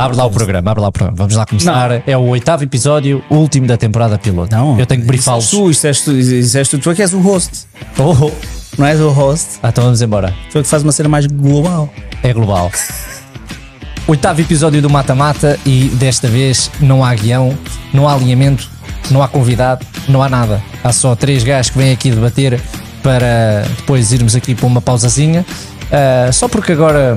abre lá o programa, abre lá o programa. Vamos lá começar. Não. É o oitavo episódio, último da temporada piloto. Não, eu tenho que briefá-los. É tu, disseste, disseste tu, tu é que és o host. Oh. Não és o host. Ah, então vamos embora. Tu é que faz uma cena mais global. É global. Oitavo episódio do Mata Mata e desta vez não há guião, não há alinhamento, não há convidado, não há nada. Há só três gajos que vêm aqui debater para depois irmos aqui para uma pausazinha. Uh, só porque agora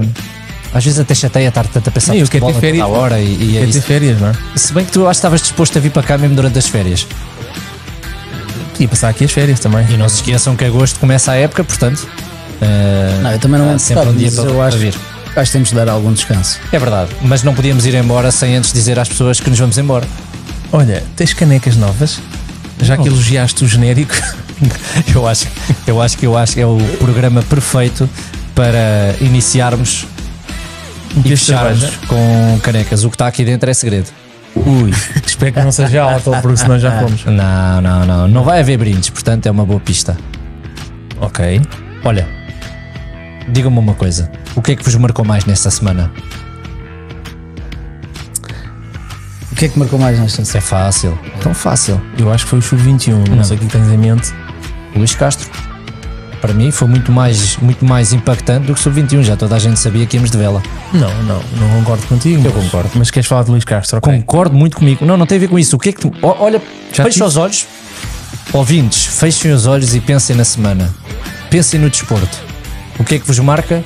às vezes até chateia estar tanto a pensar Sim, que é férias, a hora e, e é, é férias, não é? Se bem que tu acho que estavas disposto a vir para cá mesmo durante as férias. E passar aqui as férias também. E não se esqueçam que agosto começa a época, portanto. Uh, não, eu também não é sempre um dia para, eu acho, para vir. Acho que temos de dar algum descanso. É verdade, mas não podíamos ir embora sem antes dizer às pessoas que nos vamos embora. Olha, tens canecas novas? Já que oh. elogiaste o genérico, eu acho, eu acho que eu acho que é o programa perfeito para iniciarmos e fechares né? com canecas. O que está aqui dentro é segredo. Ui, espero que não seja alto, porque senão já fomos. Não, não, não. Não vai haver brindes, portanto é uma boa pista. Ok. Olha, diga-me uma coisa. O que é que vos marcou mais nesta semana? O que é que marcou mais nesta semana? É fácil. Tão fácil. Eu acho que foi o Sub-21, não. não sei o é que tens em mente. Luís Castro para mim foi muito mais, muito mais impactante do que sub-21. Já toda a gente sabia que íamos de vela. Não, não, não concordo contigo. Eu mas, concordo. Mas queres falar de Luís Castro? Okay. Concordo muito comigo. Não, não tem a ver com isso. O que é que tu, Olha, Já fecha os olhos, ouvintes, fechem os olhos e pensem na semana. Pensem no desporto. O que é que vos marca?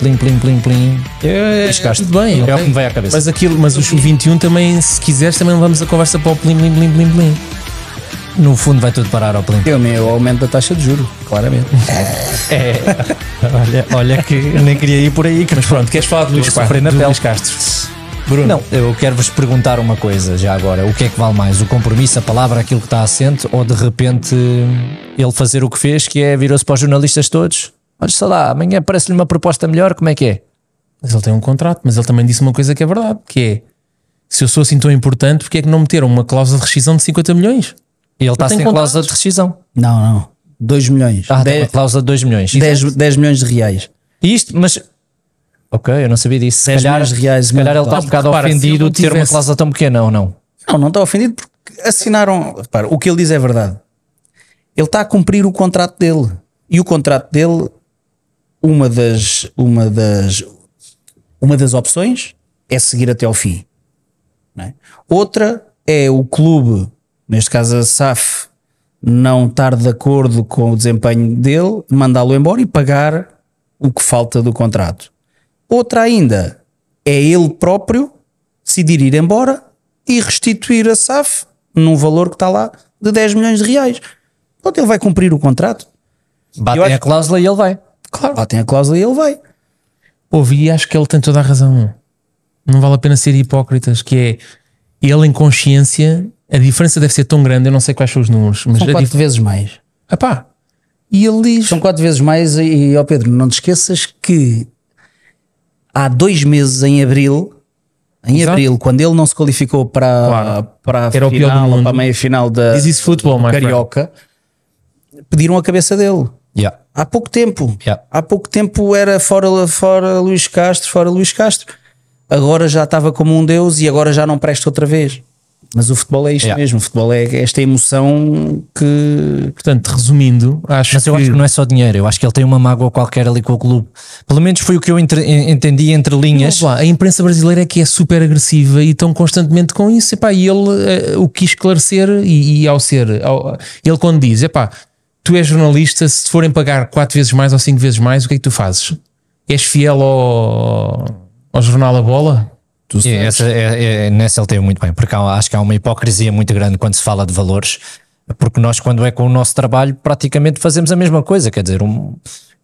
plim, plim, plim, plim. É, é Tudo bem, é okay. o que me vai à cabeça. Mas, aquilo, mas os 21 também, se quiseres, também vamos a conversa para o plim, plim, plim, plim, plim no fundo vai tudo parar ao plinto. Eu, o aumento da taxa de juro, claramente. é. é. Olha, olha que eu nem queria ir por aí. Que Mas pronto, queres falar de Luís, Quatro, na do Luís Castro? Bruno. Não, eu quero vos perguntar uma coisa já agora. O que é que vale mais? O compromisso, a palavra, aquilo que está assente, ou de repente hum, ele fazer o que fez, que é virou-se para os jornalistas todos? Olha, sei lá, amanhã parece-lhe uma proposta melhor, como é que é? Mas ele tem um contrato, mas ele também disse uma coisa que é verdade, que é se eu sou assim tão importante, porque é que não meteram uma cláusula de rescisão de 50 milhões? E ele está sem cláusula de rescisão. Não, não. 2 milhões. Ah, 10, cláusula de 2 milhões. 10, milhões de reais. E isto, mas Ok, eu não sabia disso. Se calhar, de reais, se calhar ele está um bocado repara, ofendido de tivesse... ter uma cláusula tão pequena ou não? Não, não está ofendido porque assinaram. Repara, o que ele diz é verdade. Ele está a cumprir o contrato dele. E o contrato dele, uma das, uma das, uma das opções é seguir até ao fim. É? Outra é o clube neste caso a SAF, não estar de acordo com o desempenho dele, mandá-lo embora e pagar o que falta do contrato. Outra ainda é ele próprio decidir ir embora e restituir a SAF num valor que está lá de 10 milhões de reais. Pronto, ele vai cumprir o contrato. Batem acho... a cláusula e ele vai. Claro, batem a cláusula e ele vai. Ouvi e acho que ele tem toda a razão. Não vale a pena ser hipócritas, que é ele em consciência, a diferença deve ser tão grande, eu não sei quais são os números, mas. São quatro dif... vezes mais. Epá, e ele diz. São quatro vezes mais, e ó Pedro, não te esqueças que há dois meses, em abril, em Exato. abril, quando ele não se qualificou para, claro. para a final, para a meia final da Diz isso futebol, do Carioca, friend. pediram a cabeça dele. Yeah. Há pouco tempo. Yeah. Há pouco tempo era fora, fora Luís Castro, fora Luís Castro agora já estava como um deus e agora já não presta outra vez. Mas o futebol é isto yeah. mesmo, o futebol é esta emoção que. Portanto, resumindo, acho Mas eu que... acho que não é só dinheiro, eu acho que ele tem uma mágoa qualquer ali com o clube. Pelo menos foi o que eu entre... entendi entre linhas. Lá, a imprensa brasileira é que é super agressiva e estão constantemente com isso. Epá, e ele uh, o quis esclarecer, e, e ao ser. Ao, ele quando diz: epá, tu és jornalista, se te forem pagar quatro vezes mais ou cinco vezes mais, o que é que tu fazes? És fiel ao ao jornal A Bola. Tu Essa, é, é, é, nessa ele tem muito bem, porque há, acho que há uma hipocrisia muito grande quando se fala de valores, porque nós, quando é com o nosso trabalho, praticamente fazemos a mesma coisa. Quer dizer, um,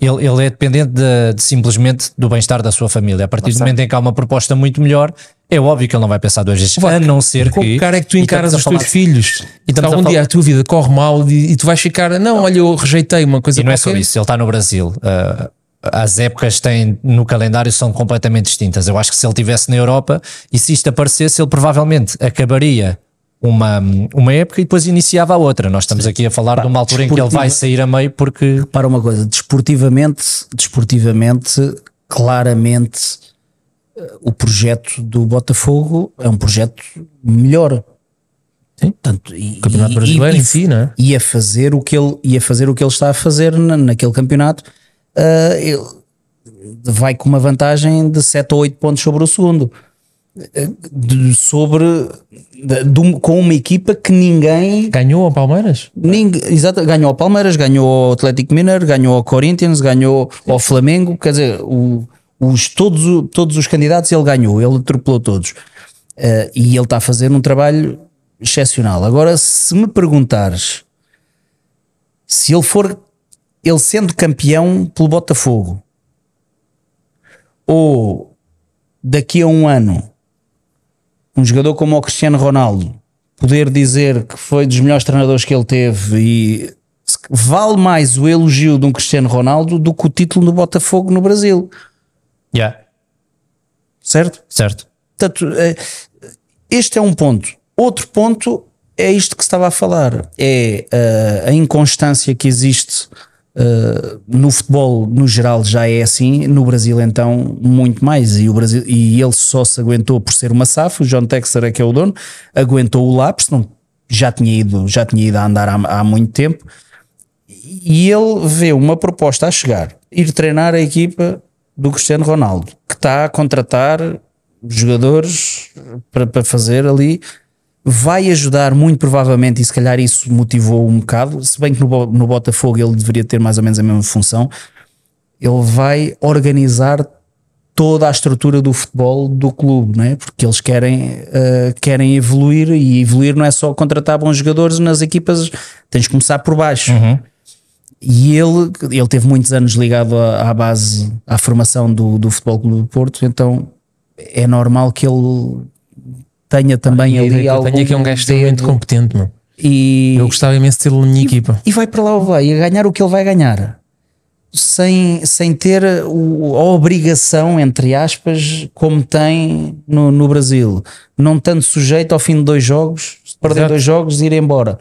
ele, ele é dependente de, de simplesmente do bem-estar da sua família. A partir do momento em que há uma proposta muito melhor, é óbvio que ele não vai pensar duas vezes, a não ser que. O cara é que tu encaras os teus filhos? E um algum dia a tua vida corre mal e, e tu vais ficar, não, não, olha, eu rejeitei uma coisa E não qualquer. é só isso, ele está no Brasil. Uh, as épocas têm no calendário são completamente distintas. Eu acho que se ele estivesse na Europa e se isto aparecesse, ele provavelmente acabaria uma, uma época e depois iniciava a outra. Nós estamos aqui a falar de uma altura em que ele vai sair a meio porque. Para uma coisa, desportivamente, desportivamente, claramente eh, o projeto do Botafogo é um projeto melhor. Sim. Tanto, e, campeonato brasileiro e, em si, né? Ia fazer o que ele ia fazer o que ele está a fazer na, naquele campeonato uh, vai com uma vantagem de 7 ou 8 pontos sobre o segundo. Ah, de, sobre de, de, com uma equipa que ninguém ganhou ao Palmeiras, ninguém, exato, ganhou ao Palmeiras, ganhou ao Atlético Mineiro, ganhou ao Corinthians, ganhou ao Flamengo. Quer dizer, o, os, todos, todos os candidatos ele ganhou, ele atropelou todos uh, e ele está a fazer um trabalho excepcional. Agora, se me perguntares se ele for ele sendo campeão pelo Botafogo, ou daqui a um ano, um jogador como o Cristiano Ronaldo poder dizer que foi dos melhores treinadores que ele teve e vale mais o elogio de um Cristiano Ronaldo do que o título do Botafogo no Brasil. Yeah. Certo? Certo. Portanto, eh, este é um ponto. Outro ponto é isto que estava a falar: é eh, a inconstância que existe eh, no futebol, no geral, já é assim, no Brasil, então, muito mais. E, o Brasil, e ele só se aguentou por ser uma SAF, o John Texer é que é o dono, aguentou o lápis, não, já, tinha ido, já tinha ido a andar há, há muito tempo. E ele vê uma proposta a chegar, ir treinar a equipa do Cristiano Ronaldo, que está a contratar jogadores para, para fazer ali vai ajudar muito provavelmente, e se calhar isso motivou um bocado, se bem que no, no Botafogo ele deveria ter mais ou menos a mesma função, ele vai organizar toda a estrutura do futebol do clube, é porque eles querem, uh, querem evoluir e evoluir não é só contratar bons jogadores nas equipas, tens de começar por baixo. Uhum. E ele, ele teve muitos anos ligado à, à base, à formação do, do Futebol Clube do Porto, então é normal que ele tenha também ah, ali tenho algum. aqui um gajo extremamente muito competente, meu. E, eu gostava imenso de tê-lo na minha e, equipa. E vai para lá o vai a ganhar o que ele vai ganhar. Sem, sem ter o, a obrigação, entre aspas, como tem no, no Brasil, não tanto sujeito ao fim de dois jogos, se perder Exato. dois jogos, ir embora.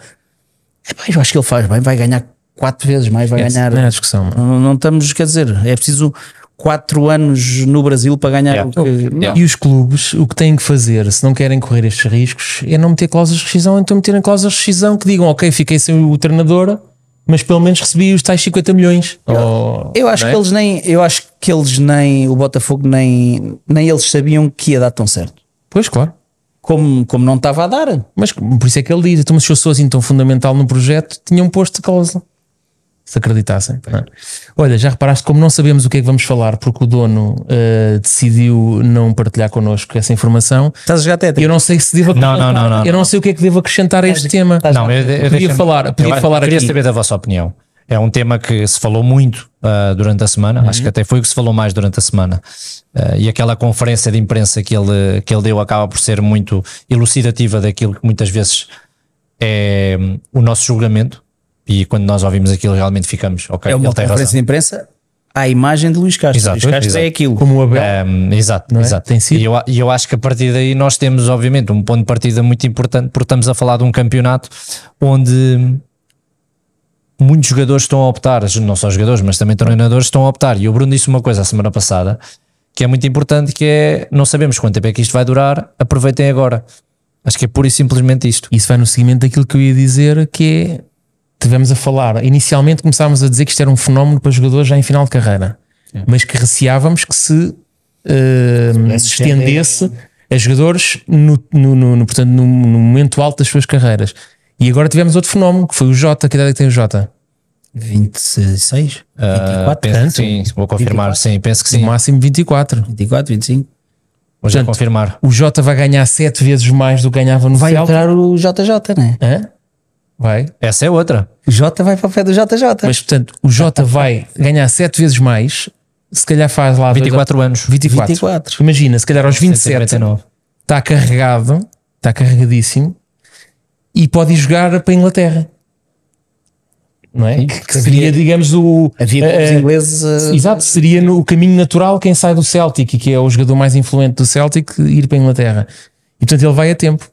É bem, eu acho que ele faz bem, vai ganhar quatro vezes mais, vai ganhar. Não, é discussão, não, não estamos, quer dizer, é preciso quatro anos no Brasil para ganhar yeah. É. o que. Yeah. É. E os clubes, o que têm que fazer, se não querem correr estes riscos, é não meter cláusulas de rescisão, então meterem cláusulas de rescisão que digam, ok, fiquei sem o treinador, mas pelo menos recebi os tais 50 milhões. eu acho é? que eles nem, eu acho que eles nem, o Botafogo nem, nem eles sabiam que ia dar tão certo. Pois, claro. Como, como não estava a dar. Mas por isso é que ele diz, então, se eu sou assim tão fundamental no projeto, tinham um posto de cláusula se acreditassem. É? Olha, já reparaste como não sabemos o que é que vamos falar porque o dono uh, decidiu não partilhar connosco essa informação. Estás a jogar Eu não sei se devo não, não, não, não, Eu não sei o que é que devo acrescentar a este tema. Não, eu, eu podia falar, podia eu, falar eu queria aqui. saber da vossa opinião. É um tema que se falou muito uh, durante a semana, uhum. acho que uhum. até foi o que se falou mais durante a semana. Uh, e aquela conferência de imprensa que ele, que ele deu acaba por ser muito elucidativa daquilo que muitas vezes é um, o nosso julgamento e quando nós ouvimos aquilo, realmente ficamos, ok, é uma ele tem conferência razão. de imprensa à imagem de Luís Castro. Exato, Luís Castro exato. é aquilo. Como o Abel. Um, exato, é? exato. Tem sido. E eu, eu acho que a partir daí nós temos, obviamente, um ponto de partida muito importante, porque estamos a falar de um campeonato onde muitos jogadores estão a optar, não só jogadores, mas também treinadores estão a optar. E o Bruno disse uma coisa a semana passada que é muito importante, que é não sabemos quanto tempo é que isto vai durar, aproveitem agora. Acho que é pura e simplesmente isto. Isso vai no seguimento daquilo que eu ia dizer, que é tivemos a falar, inicialmente começámos a dizer que isto era um fenómeno para jogadores já em final de carreira, é. mas que receávamos que se, uh, eh, se estendesse é- a jogadores no, no, no, no portanto, no, momento alto das suas carreiras. E agora tivemos outro fenómeno que foi o Jota. Que idade é que tem o Jota? 26? 24? Uh, tanto? Sim, vou confirmar, 24. sim, penso que sim. No máximo 24. 24, 25. Vou já Portanto, confirmar. O Jota vai ganhar 7 vezes mais do que ganhava no Vai Entrar o JJ, né? Vai. Essa é outra. O Jota vai para o pé do JJ. Mas, portanto, o Jota vai ganhar 7 vezes mais, se calhar faz lá. 24 dois, anos. 24. 24. Imagina, se calhar aos 27 está carregado, está carregadíssimo e pode ir jogar para a Inglaterra. Não é? Sim, que, seria, havia, digamos, o. Havia uh, ingleses. Uh, exato, seria no, o caminho natural quem sai do Celtic, que é o jogador mais influente do Celtic, ir para a Inglaterra. E portanto ele vai a tempo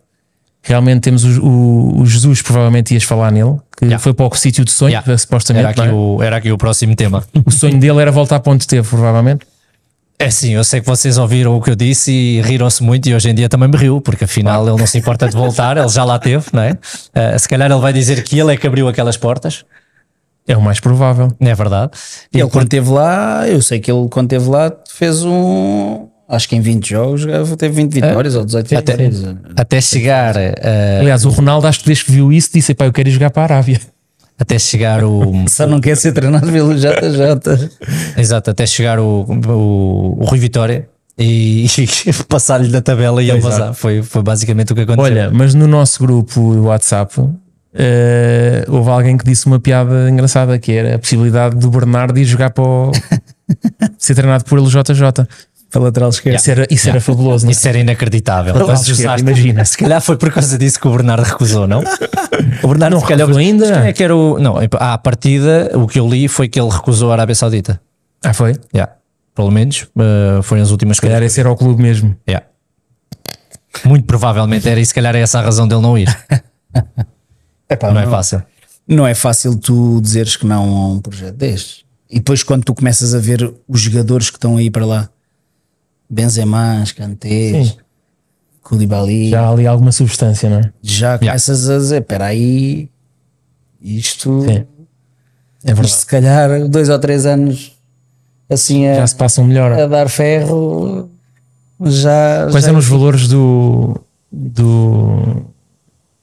realmente temos o, o, o, Jesus, provavelmente ias falar nele, que yeah. foi para o sítio de sonho, yeah. Eh, supostamente. Era aqui, é? o, era aqui o próximo tema. O sonho dele era voltar para onde esteve, provavelmente. É sim, eu sei que vocês ouviram o que eu disse e riram-se muito, e hoje em dia também me riu, porque afinal ele não se importa de voltar, ele já lá teve, não é? Uh, se calhar ele vai dizer que ele é que abriu aquelas portas. É o mais provável. É verdade. Ele, ele quando esteve lá, eu sei que ele quando esteve lá fez um, Acho que em 20 jogos vou ter 20 vitórias ou 18 até, vitórias. Até chegar. Uh, Aliás, o Ronaldo, acho que desde que viu isso, disse: Pá, eu quero ir jogar para a Arábia. Até chegar o. Só não quer ser treinado pelo JJ. Exato, até chegar o, o, o Rui Vitória e, e passar-lhe da tabela e ele vazar. Foi, foi basicamente o que aconteceu. Olha, mas no nosso grupo WhatsApp, Uh, houve alguém que disse uma piada engraçada que era a possibilidade do Bernardo ir jogar para o, ser treinado por ele JJ para lateral esquerda. Isso era, isso yeah. era fabuloso. É? Isso era inacreditável. Esquerda, imagina, se calhar foi por causa disso que o Bernardo recusou, não? o Bernardo não se recusou ainda. É que era o, não, à partida, o que eu li foi que ele recusou a Arábia Saudita. Ah, foi? Yeah. Pelo menos uh, foi as últimas. Se calhar esse era o clube mesmo. Yeah. Muito provavelmente era e se calhar é essa a razão dele não ir. Epá, não, é não é fácil. Não é fácil tu dizeres que não a um projeto deste. E depois quando tu começas a ver os jogadores que estão aí para lá Benzema, Kanté, Koulibaly. Já há ali alguma substância, não é? Já começas yeah. a dizer, espera aí, isto... Sim. É verdade. Mas se calhar dois ou três anos assim a, já se passam melhor. a dar ferro já. Quais já... eram os valores do, do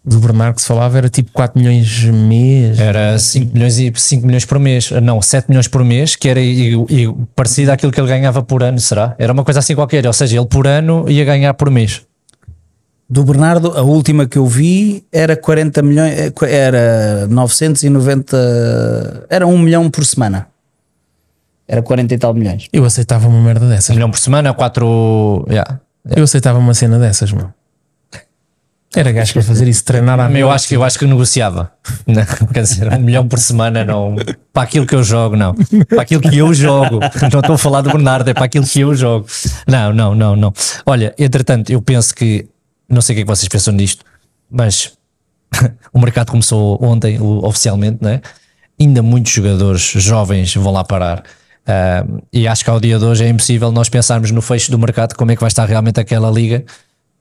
do Bernardo que se falava era tipo 4 milhões mês. Era 5 milhões e 5 milhões por mês, não, 7 milhões por mês, que era e, e, parecido àquilo que ele ganhava por ano, será? Era uma coisa assim qualquer, ou seja, ele por ano ia ganhar por mês. Do Bernardo, a última que eu vi era 40 milhões, eh, era 990, era 1 milhão por semana. Era 40 e tal milhões. Eu aceitava uma merda dessas. 1 milhão por semana, 4. Yeah, yeah. Eu aceitava uma cena dessas, mano. Era gajo para fazer isso, treinar à eu acho que Eu acho que negociava. Não, quer dizer, um milhão por semana, não. Para aquilo que eu jogo, não. Para aquilo que eu jogo. Não estou a falar do Bernardo, é para aquilo que eu jogo. Não, não, não, não. Olha, entretanto, eu penso que. Não sei o que é que vocês pensam disto, mas o mercado começou ontem, oficialmente, né? Ainda muitos jogadores jovens vão lá parar. Uh, e acho que ao dia de hoje é impossível nós pensarmos no fecho do mercado como é que vai estar realmente aquela liga,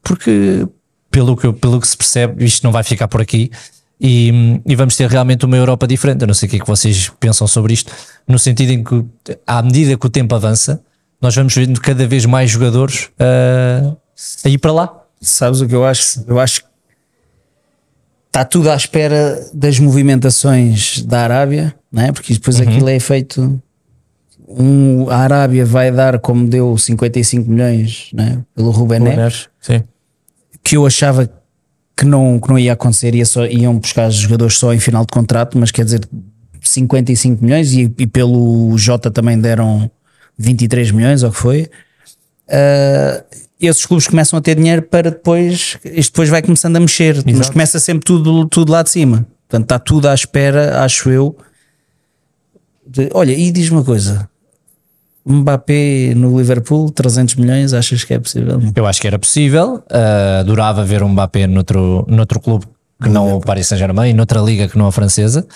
porque pelo que, pelo que se percebe, isto não vai ficar por aqui. E, e, vamos ter realmente uma Europa diferente. Eu não sei o que é que vocês pensam sobre isto, no sentido em que, à medida que o tempo avança, nós vamos vendo cada vez mais jogadores uh, a ir para lá. Sabes o que eu acho? Eu acho que está tudo à espera das movimentações da Arábia, não é? porque depois uhum. aquilo é feito. Um, a Arábia vai dar como deu 55 milhões não é? pelo Ruben Neves. Sim que eu achava que não, que não ia acontecer, ia só, iam buscar jogadores só em final de contrato, mas quer dizer 55 milhões e, e pelo Jota também deram 23 milhões, ou que foi. Uh, esses clubes começam a ter dinheiro para depois, isto depois vai começando a mexer, Exato. mas começa sempre tudo, tudo lá de cima. Portanto, está tudo à espera, acho eu. De, olha, e diz uma coisa: Mbappé no Liverpool, 300 milhões, achas que é possível? Eu acho que era possível. Uh, ver um Mbappé noutro, noutro clube que não Liverpool. o Paris Saint-Germain, noutra liga que não a francesa.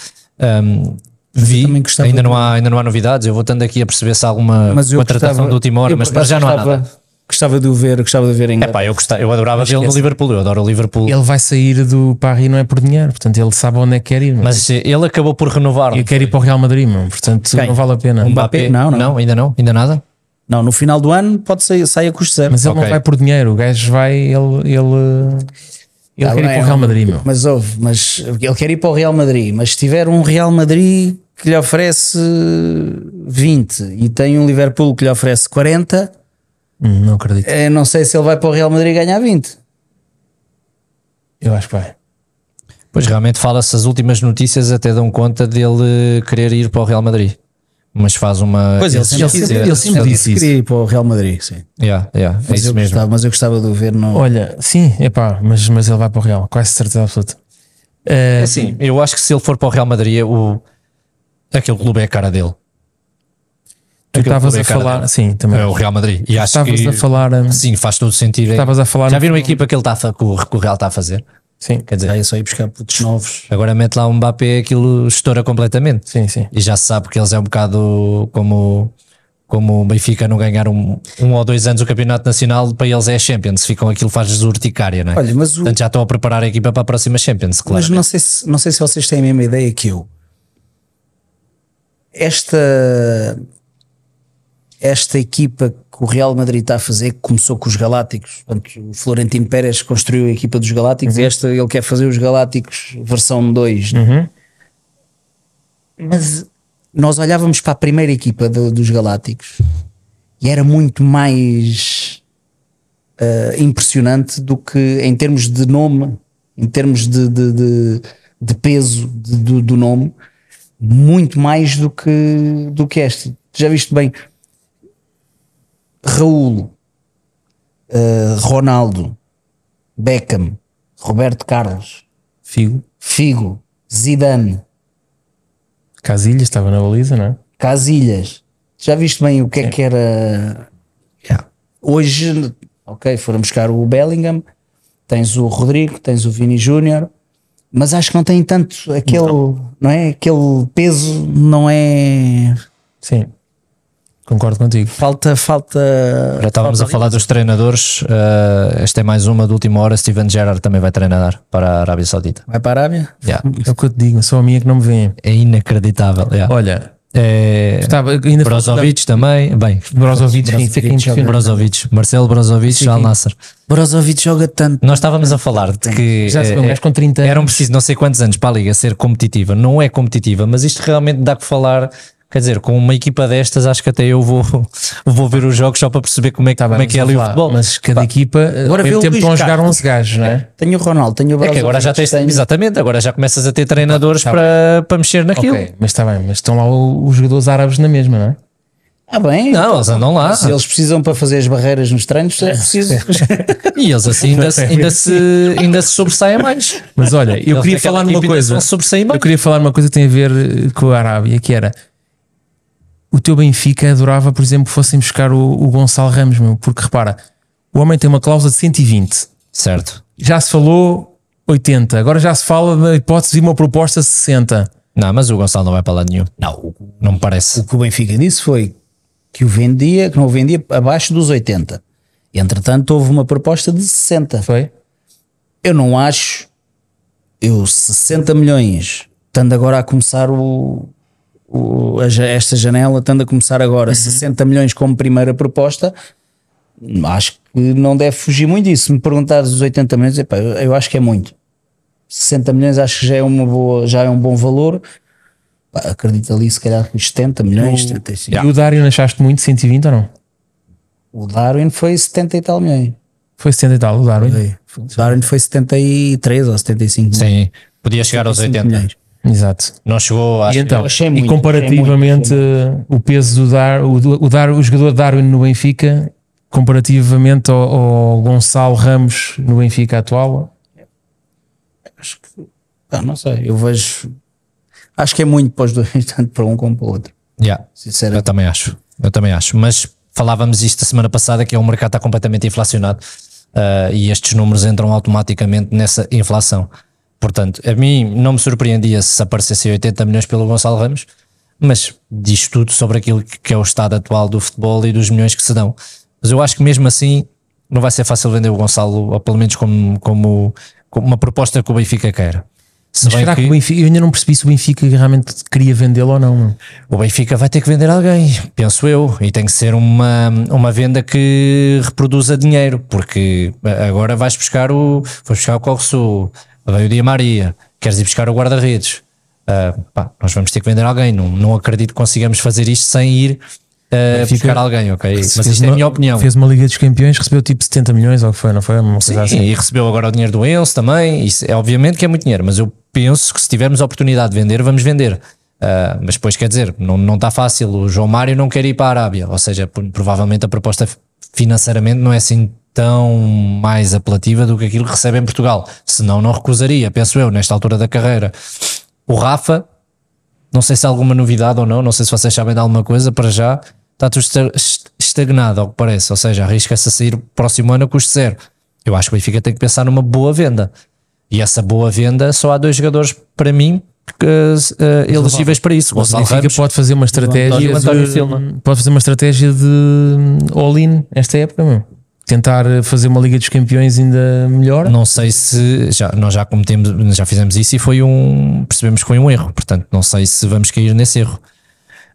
Um, vi, ainda não, há, ainda não há novidades. Eu vou estando aqui a perceber se há alguma contratação do de mas para já não há nada gostava de o ver, gostava de ver em. É pá, eu, gostava, eu adorava vê-lo no Liverpool, eu adoro o Liverpool. Ele vai sair do Paris não é por dinheiro, portanto ele sabe onde é que quer ir. Mas, mas ele acabou por renovar. E quer ir para o Real Madrid, mano. portanto Quem? não vale a pena. Mbappé? Não, não, não. ainda não, ainda nada. Não, no final do ano pode sair, sair a custo zero. Mas ele okay. não vai por dinheiro, o gajo vai, ele. ele... Ele ah, quer ir para o Real Madrid, meu. Mas ouve, mas ele quer ir para o Real Madrid, mas se tiver um Real Madrid que lhe oferece 20 e tem um Liverpool que lhe oferece 40, Hum, não acredito. Eu eh, não sei se ele vai para o Real Madrid ganhar 20. Eu acho que vai. Pois realmente fala-se, as últimas notícias até dão conta dele querer ir para o Real Madrid. Mas faz uma. Pois ele, sempre, ele, ele, ele sempre disse que queria ir para o Real Madrid, sim. Yeah, yeah, é mas, é isso eu mesmo. Gostava, mas eu gostava de o ver no. Olha, sim, epá, mas, mas ele vai para o Real, quase certeza absoluta. É, eh, assim. eu acho que se ele for para o Real Madrid, o, aquele clube é a cara dele. Tu estavas a falar, sim, também. É o Real Madrid. E acho estavas que, a falar. Hum, sim, faz todo sentido. É- estavas a falar. Já viram a equipa que, ele está o, que o Real está a fazer? Sim. Quer dizer, é só ir buscar putos novos. Agora mete lá um Mbappé, aquilo estoura completamente. Sim, sim. E já se sabe que eles é um bocado como como o Benfica não ganhar um, um ou dois anos o campeonato nacional, para eles é a Champions, ficam aquilo faz urticária, não é? Olha, mas o... Portanto, já estão a preparar a equipa para a próxima Champions, claro. Mas não sei, se, não sei se vocês têm a mesma ideia que eu. Esta esta equipa que o Real Madrid está a fazer, que começou com os Galácticos, portanto, o Florentino Pérez construiu a equipa dos Galácticos uhum. e esta ele quer fazer os Galácticos versão 2. Né? Uhum. Mas nós olhávamos para a primeira equipa dos Galácticos e era muito mais uh, impressionante do que em termos de nome, em termos de, de, de, de peso do, do nome, muito mais do que, do que este. Já viste bem, Raul, uh, Ronaldo, Beckham, Roberto Carlos, Figo, Figo Zidane. Casilhas estava na baliza, não é? Casilhas. Já viste bem o que é, é que era. Yeah. Hoje, ok, foram buscar o Bellingham, tens o Rodrigo, tens o Vini Júnior, mas acho que não tem tanto aquele, não. não é? Aquele peso não é. Sim Concordo contigo. Falta, falta. Já estávamos falta a falar dos treinadores. Uh, eh, esta é mais uma de última hora. Steven Gerrard também vai treinar para a Arábia Saudita. Vai para a Arábia? Yeah. É o que eu te digo, só a minha que não me vem. É inacreditável. Yeah. Olha, é, Estava, ainda Brozovic da... também, bem, Brozovic, Brozovic, Brozovic Marcelo Brozovic, Al Nasser. Brozovic joga tanto. Nós estávamos a falar de que Já se é, com 30 eram precisos não sei quantos anos para a liga ser competitiva. Não é competitiva, mas isto realmente dá que falar Quer dizer, com uma equipa destas, acho que até eu vou, vou ver os jogos só para perceber como é, tá como é que é ali lá, o futebol. Mas cada Pá. equipa, agora pelo tempo estão a jogar 11 gajos, não é? Tenho o Ronaldo, tenho o Brasil. É que agora já tens, tenho... exatamente, agora já começas a ter treinadores tá, tá para, para mexer naquilo. Okay, mas está bem, mas estão lá os jogadores árabes na mesma, não é? Ah, bem. Não, eles andam lá. Se eles precisam para fazer as barreiras nos treinos, é preciso. e eles assim ainda, se, ainda, se, ainda se sobressaem mais. Mas olha, eu eles queria falar numa coisa. Eu queria falar uma coisa que tem a ver eh, com a Arábia, que era o teu Benfica adorava, por exemplo, fossem buscar o, o Gonçalo Ramos, meu, porque repara, o homem tem uma cláusula de 120. Certo. Já se falou 80, agora já se fala da hipótese de uma proposta de 60. Não, mas o Gonçalo não vai para lado nenhum. Não, não me parece. O que o Benfica disse foi que o vendia, que não o vendia abaixo dos 80. Entretanto, houve uma proposta de 60. Foi? Eu não acho. Eu, 60 milhões, estando agora a começar o, o, a, esta janela estando a começar agora, uhum. 60 milhões como primeira proposta, acho que não deve fugir muito disso. Se me perguntares os 80 milhões, eu, eu acho que é muito. 60 milhões acho que já é, uma boa, já é um bom valor. acredito ali se calhar 70 milhões, o, E o Darwin achaste muito 120 ou não? O Darwin foi 70 e tal milhões. Foi 70 e tal, o Darwin? Foi. O Darwin foi 73 ou 75 milhões. É? Sim, podia chegar aos 80. Milhões. Exato. Não chegou a. E, então, e muito, comparativamente, muito, o peso do dar, o, o, dar, o jogador Darwin no Benfica, comparativamente ao, ao Gonçalo Ramos no Benfica atual? Acho que. Não, não sei, eu vejo. Acho que é muito para os dois, tanto para um como para o outro. Yeah. Sinceramente. Eu também acho. Eu também acho. Mas falávamos isto a semana passada que o é mercado está completamente inflacionado uh, e estes números entram automaticamente nessa inflação. Portanto, a mim não me surpreendia se aparecessem 80 milhões pelo Gonçalo Ramos, mas diz tudo sobre aquilo que é o estado atual do futebol e dos milhões que se dão. Mas eu acho que mesmo assim não vai ser fácil vender o Gonçalo, ou pelo menos como, como, como uma proposta que o Benfica queira. Se mas será que... que... o Benfica, eu ainda não percebi se o Benfica realmente queria vendê-lo ou não. O Benfica vai ter que vender alguém, penso eu, e tem que ser uma, uma venda que reproduza dinheiro, porque agora vais buscar o, vais buscar o Corso, veio o Dia Maria, queres ir buscar o guarda-redes? Uh, pá, nós vamos ter que vender alguém. Não, não acredito que consigamos fazer isto sem ir uh, buscar alguém, ok? Mas isto é a minha opinião. Fez uma Liga dos Campeões, recebeu tipo 70 milhões, ou foi, não foi? Uma Sim, assim. e recebeu agora o dinheiro do Enzo também. Isso é obviamente que é muito dinheiro, mas eu penso que se tivermos a oportunidade de vender, vamos vender. Uh, mas depois quer dizer, não está fácil. O João Mário não quer ir para a Arábia, ou seja, provavelmente a proposta financeiramente não é assim tão mais apelativa do que aquilo que recebe em Portugal. Senão não recusaria, penso eu, nesta altura da carreira. O Rafa, não sei se há alguma novidade ou não, não sei se vocês sabem de alguma coisa, para já está tudo estagnado, ao que parece. Ou seja, arrisca-se a sair próximo ano a custo zero. Eu acho que o Benfica tem que pensar numa boa venda. E essa boa venda, só há dois jogadores para mim uh, elegíveis para isso. Gonçalo Benfica Ramos, pode fazer uma estratégia de, pode fazer uma estratégia de hum, all-in esta época mesmo. Tentar fazer uma Liga dos Campeões ainda melhor? Não sei se já, nós já cometemos, já fizemos isso e foi um percebemos que foi um erro, portanto não sei se vamos cair nesse erro.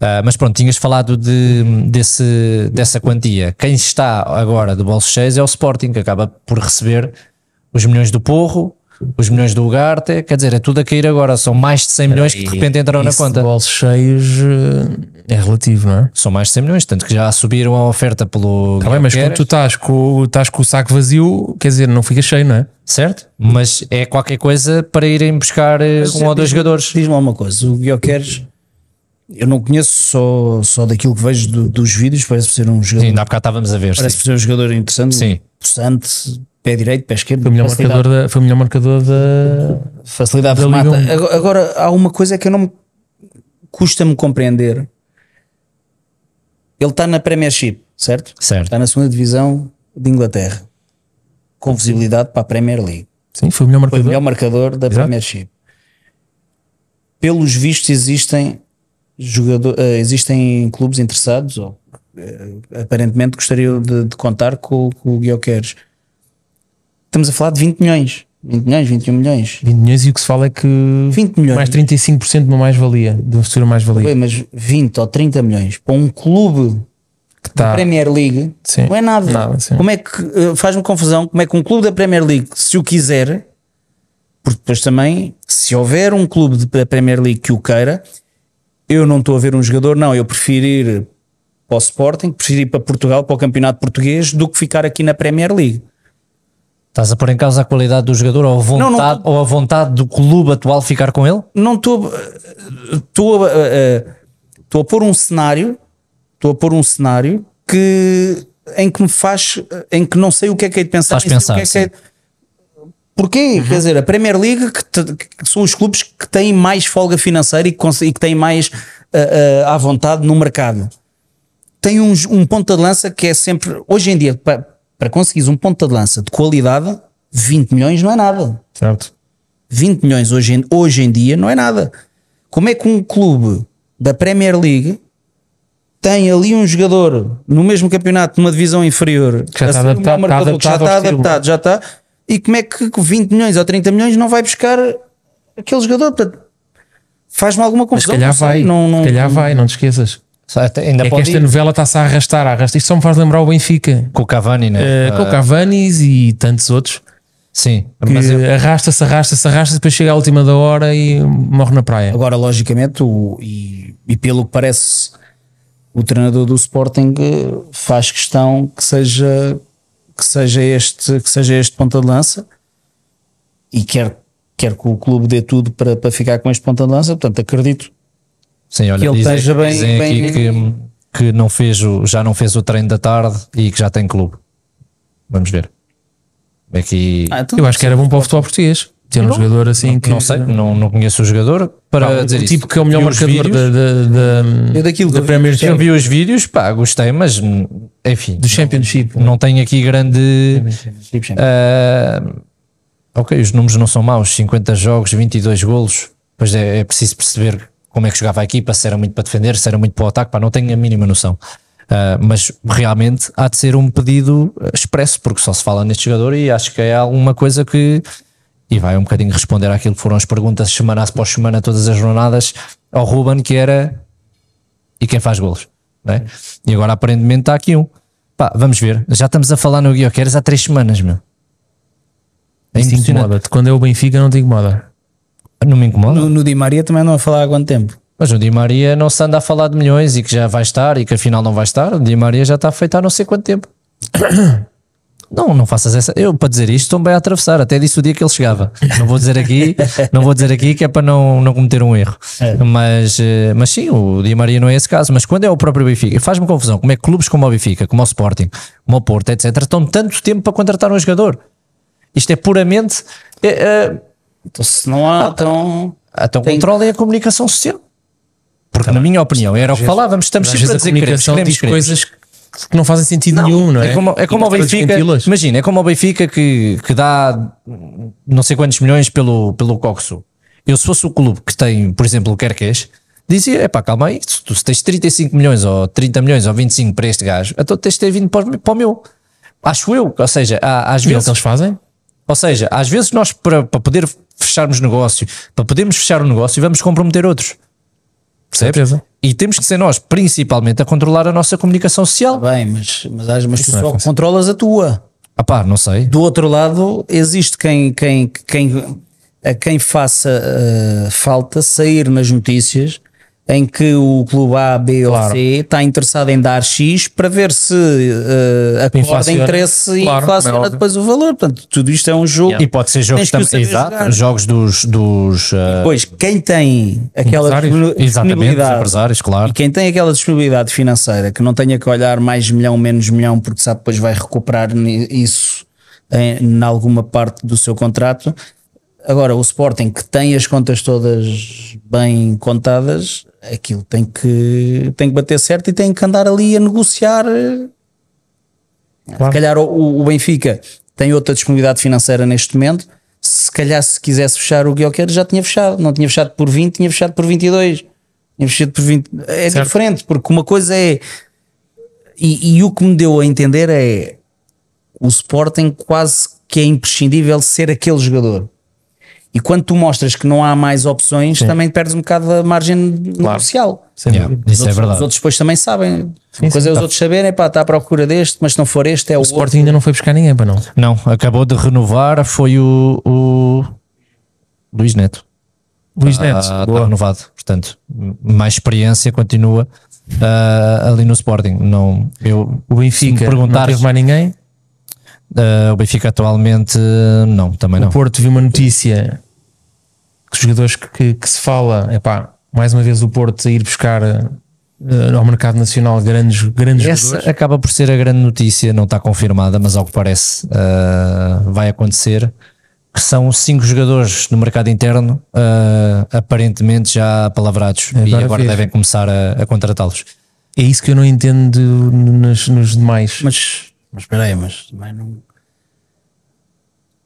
Uh, mas pronto, tinhas falado de, desse, dessa quantia. Quem está agora do Bolso Cheio é o Sporting, que acaba por receber os milhões do Porro, os milhões do Ugarte, quer dizer, é tudo a cair agora, são mais de 100 milhões que de repente entraram na conta. bolsos cheios eh, é relativo, não é? São mais de 100 milhões, tanto que já subiram a oferta pelo. Tá bem, mas quando tu estás com, estás com o saco vazio, quer dizer, não fica cheio, não é? Certo, mas é qualquer coisa para irem buscar eh, mas um é, ou dois jogadores. Diz-me uma coisa, o Guilherme eu não conheço só, só daquilo que vejo do, dos vídeos, parece ser um jogador. Sim, há bocado estávamos a ver. Parece sim. ser um jogador interessante, sim. interessante pé direito, pé esquerdo. Foi o melhor facilidade. marcador da. Foi melhor marcador da facilidade da remata. Agora, há uma coisa que eu não. Custa-me compreender. Ele está na Premiership, certo? Certo. Está na segunda divisão de Inglaterra. Com visibilidade para a Premier League. Sim, foi o melhor marcador. Foi o melhor marcador da Exato. Premiership. Pelos vistos, existem, jogador, eh, existem clubes interessados, ou eh, aparentemente gostariam de, de contar com, com o Guilherme estamos a falar de 20 milhões. 20 milhões, 21 milhões. 20 milhões e o que se fala é que 20 milhões. mais 35% de uma mais-valia, de uma futura mais-valia. Bem, mas 20 ou 30 milhões para um clube que está da Premier League sim. não é nada. nada como é que eh, faz-me confusão como é que um clube da Premier League, se o quiser, porque depois também, se houver um clube da Premier League que o queira, eu não estou a ver um jogador, não, eu prefiro ir para o Sporting, prefiro ir para Portugal, para o Campeonato Português, do que ficar aqui na Premier League. Estás a pôr em causa a qualidade do jogador ou a vontade, não, não, ou a vontade do clube atual ficar com ele? Não estou. Estou a, a, a, pôr um cenário. Estou a pôr um cenário que, em que me faz. em que não sei o que é que é de pensar. estás é pensar. O que é que é, Porquê? Uhum. Quer dizer, a Premier League, que, que, são os clubes que têm mais folga financeira e que, e que têm mais uh, uh, à vontade no mercado, tem um, um ponto de lança que é sempre. Hoje em dia, para conseguires um ponta de lança de qualidade, 20 milhões não é nada. Certo. 20 milhões hoje em, hoje em dia não é nada. Como é que um clube da Premier League tem ali um jogador no mesmo campeonato, numa divisão inferior, que já está adaptado, está adaptado, já está, adaptado já está, e como é que com 20 milhões ou 30 milhões não vai buscar aquele jogador? Faz-me alguma confusão. Mas calhar vai, não, não, calhar vai, não te esqueças. Ainda é que esta ir. novela está-se a arrastar, a arrastar. Isto só me faz lembrar o Benfica. Com o Cavani, né? Uh, com o ah. Cavani e tantos outros. Sim, mas eu... arrasta-se, arrasta-se, arrasta-se, depois chega à última da hora e morre na praia. Agora, logicamente, o, e, e, pelo que parece, o treinador do Sporting eh, faz questão que seja, que seja, este, que seja este ponta de lança e quer, quer que o clube dê tudo para, para ficar com este ponta de lança. Portanto, acredito Sim, olha, que ele esteja bem, dizem bem aqui que, que não fez o, já não fez o treino da tarde e que já tem clube. Vamos ver. Aqui, é ah, então eu acho que era bom para o futebol português ter um é jogador assim não, que. Não sei, não, não conheço o jogador. Para pá, dizer o tipo isso. que é o melhor marcador da, da, da, daquilo da Premier League. Eu vi os vídeos, pá, gostei, mas hum, enfim. Do Championship. Não, é? não tenho aqui grande. uh, ok, os números não são maus: 50 jogos, 22 golos. Pois é, é preciso perceber como é que jogava a equipa, se era muito para defender, se era muito para o ataque, pá, não tenho a mínima noção. Uh, mas realmente há de ser um pedido eh, expresso, porque só se fala neste jogador e acho que é alguma coisa que. E vai um bocadinho responder àquilo que foram as perguntas semana após semana, todas as jornadas, ao Ruben, que era. E quem faz golos? É? E agora aparentemente está aqui um. Pá, vamos ver. Já estamos a falar no Guioqueres há três semanas, meu. É Isso incomoda Quando é o Benfica, não te incomoda. Não me incomoda. No, no Di Maria também não a falar há quanto tempo. Mas o Di Maria não se anda a falar de milhões e que já vai estar e que afinal não vai estar. O Di Maria já está feito há não sei quanto tempo. Não, não faças essa. Eu, para dizer isto, estou bem a atravessar. Até disse o dia que ele chegava. Não vou dizer aqui, não vou dizer aqui que é para não, não cometer um erro. É. Mas, eh, mas sim, o Di Maria não é esse caso. Mas quando é o próprio Benfica, faz-me confusão. Como é que clubes como o Benfica, como o Sporting, como o Porto, etc., estão tanto tempo para contratar um jogador? Isto é puramente. É, é, então, se não há, então. Então, tem... controlem a comunicação social. Porque, na minha opinião, era o que falávamos, estamos sempre a dizer que queremos, diz queremos. coisas que não fazem sentido não, nenhum, não é? É como, é como o Benfica, imagina, é como o Benfica que, que dá não sei quantos milhões pelo, pelo Coxo. Eu, se fosse o clube que tem, por exemplo, o Kerkes, dizia: é pá, calma aí, tu se tens 35 milhões ou 30 milhões ou 25 para este gajo, então tens de ter vindo para, para o meu. Acho eu, ou seja, há, às e vezes. É o que eles fazem? Ou seja, às vezes nós, para, para poder fecharmos negócio, para podermos fechar o um negócio, vamos comprometer outros. Percebes? E temos que ser nós, principalmente, a controlar a nossa comunicação social. bem, mas, mas, mas tu é só é controlas a tua. Ah pá, não sei. Do outro lado, existe quem, quem, quem, a quem faça uh, falta sair nas notícias em que o clube A, B claro. ou C está interessado em dar X para ver se uh, acorda inflaciona. interesse claro, e é inflaciona depois o valor. Portanto, tudo isto é um jogo. Yeah. E pode ser jogos também. Exato, jogar. jogos dos. dos uh, eh, pois, quem tem aquela disponibilidade. Empresários, claro. E quem tem aquela disponibilidade financeira que não tenha que olhar mais milhão, menos milhão, porque sabe depois vai recuperar isso em, em alguma parte do seu contrato Agora, o Sporting que tem as contas todas bem contadas, aquilo tem que, tem que bater certo e tem que andar ali a negociar. Claro. Se calhar o, o, Benfica tem outra disponibilidade financeira neste momento. Se calhar, se quisesse fechar o Guilherme, já tinha fechado. Não tinha fechado por 20, tinha fechado por 22. Tinha fechado por 20. É certo. diferente, porque uma coisa é. E, e o que me deu a entender é o Sporting quase que é imprescindível ser aquele jogador e quando tu mostras que não há mais opções, Sim. também perdes um bocado a margem claro. negocial. Sim, yeah, isso é outros, é verdade. Os outros depois também sabem. Sim, é os tá. outros saberem, pá, está à procura deste, mas se não for este, é o. O Sporting outro. ainda não foi buscar ninguém, para não. Não, acabou de renovar, foi o, o Luís Neto. Luís tá, Neto, tá renovado, portanto, mais experiência continua uh, ali no Sporting. Não, eu, o Benfica, perguntar, não teve mais ninguém? Uh, o Benfica atualmente não, também o não. O Porto viu uma notícia que jogadores que, que, se fala, é pá mais uma vez o Porto a ir buscar uh, ao mercado nacional grandes, grandes Essa jogadores. acaba por ser a grande notícia, não está confirmada, mas ao que parece uh, vai acontecer. Que são cinco jogadores no mercado interno, uh, aparentemente já palavrados, agora e agora fez. devem começar a, a contratá-los. É isso que eu não entendo nos, nos demais. Mas, mas espera aí, mas também não.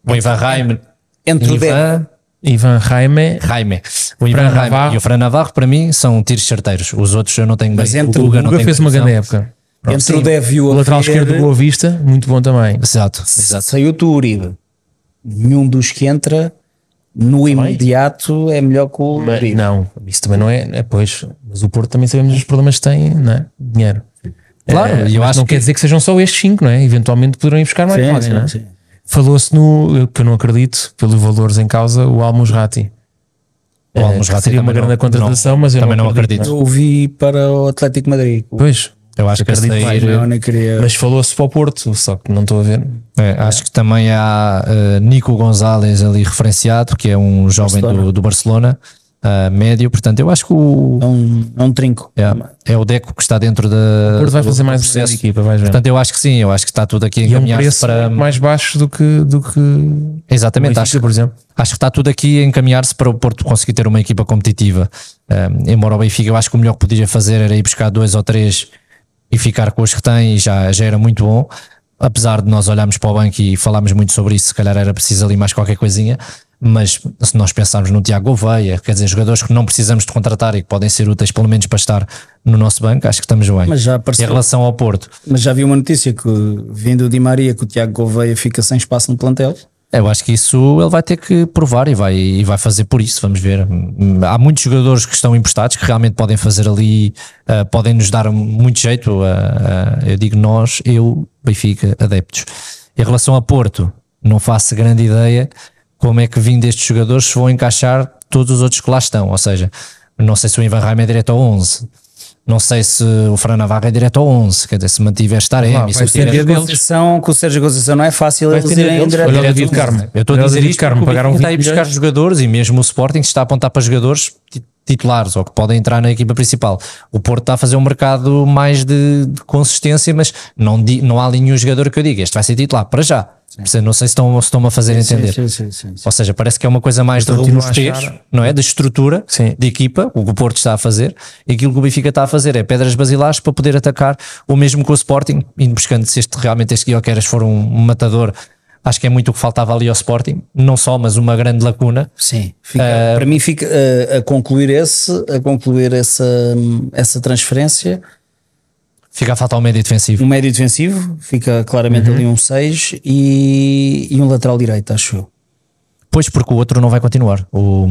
O Ivan Raim. Entre Ivan, Ivan Jaime. Jaime. O Ivan Fran Jaime Navarro. e o Fran Navarro, para mim, são tiros certeiros. Os outros eu não tenho Mas bem. Entre o Guga, o Guga fez uma grande época. Pronto, entre sim. o Devio o lateral esquerdo do Boa Vista, muito bom também. Exato, exato. saiu o Uribe. Nenhum dos que entra no também? imediato é melhor que o Uribe. não, isso também não é, é. Pois, mas o Porto também sabemos os problemas que tem, não é? Dinheiro. Claro, é, eu acho não que... quer dizer que sejam só estes cinco, não é? Eventualmente poderão ir buscar mais sim, sim, não é? Sim. Falou-se no, que eu não acredito, pelos valores em causa, o Al Rati O eh, seria uma grande não, contratação, não, mas eu também não acredito. Não acredito. Eu ouvi para o Atlético Madrid. Pois. Eu acho que acredito sair, queria... Mas falou-se para o Porto, só que não estou a ver. É, acho é. que também há uh, Nico Gonzalez ali referenciado, que é um jovem Barcelona. Do, do Barcelona uh, médio. Portanto, eu acho que o. É um, é um trinco. É, é, o Deco que está dentro da. O Porto vai fazer mais processo. equipa, vais ver. Portanto, eu acho que sim, eu acho que está tudo aqui encaminhado é um para. Mais baixo do que. Do que Exatamente, acho, por exemplo. acho que está tudo aqui a encaminhar-se para o Porto conseguir ter uma equipa competitiva. Um, embora o Benfica, eu acho que o melhor que podia fazer era ir buscar dois ou três e ficar com os que tem e já, já era muito bom. Apesar de nós olharmos para o banco e falarmos muito sobre isso, se calhar era preciso ali mais qualquer coisinha mas se nós pensarmos no Tiago Gouveia, quer dizer, jogadores que não precisamos de contratar e que podem ser úteis pelo menos para estar no nosso banco, acho que estamos bem. Mas já apareceu, em relação ao Porto. Mas já vi uma notícia que vindo o Di Maria que o Tiago Gouveia fica sem espaço no plantel. Eu acho que isso ele vai ter que provar e vai, e vai fazer por isso, vamos ver. Há muitos jogadores que estão emprestados que realmente podem fazer ali, uh, podem nos dar muito jeito. Uh, uh, eu digo nós, eu, Benfica, adeptos. Em relação a Porto, não faço grande ideia, como é que vindo destes jogadores se vão encaixar todos os outros que lá estão. Ou seja, não sei se o Ivan Raim é direto ao 11. Não sei se o Fran Navarro é direto ao 11, quer dizer, se mantiver Taremi, claro, se com o Sérgio Conceição não é fácil eles irem direto ao 11. Carmo. Eu estou a dizer isto Carmo, pagaram está a ir buscar jogadores e mesmo o Sporting está a apontar para jogadores titulares ou que podem entrar na equipa principal. O Porto está a fazer um mercado mais de, de consistência, mas não, não há nenhum jogador que eu diga, este vai ser titular, para já. Não sei se estão, se estão a fazer sim, entender. Sim, sim, sim, sim, Ou seja, parece que é uma coisa mais então, de rolos achar... não é? De estrutura, de equipa, o que o Porto está a fazer, e aquilo que o Benfica está a fazer é pedras basilares para poder atacar, ou mesmo com o Sporting, indo buscando se este, realmente este Guioqueras for um matador. Acho que é muito o que faltava ali ao Sporting, não só, mas uma grande lacuna. Sim, fica, uh, para mim fica uh, a concluir esse, a concluir essa, hum, essa transferência Fica a falta um médio defensivo. Um médio defensivo, fica claramente uhum. ali um 6 e, e, um lateral direito, acho eu. Pois, porque o outro não vai continuar. O,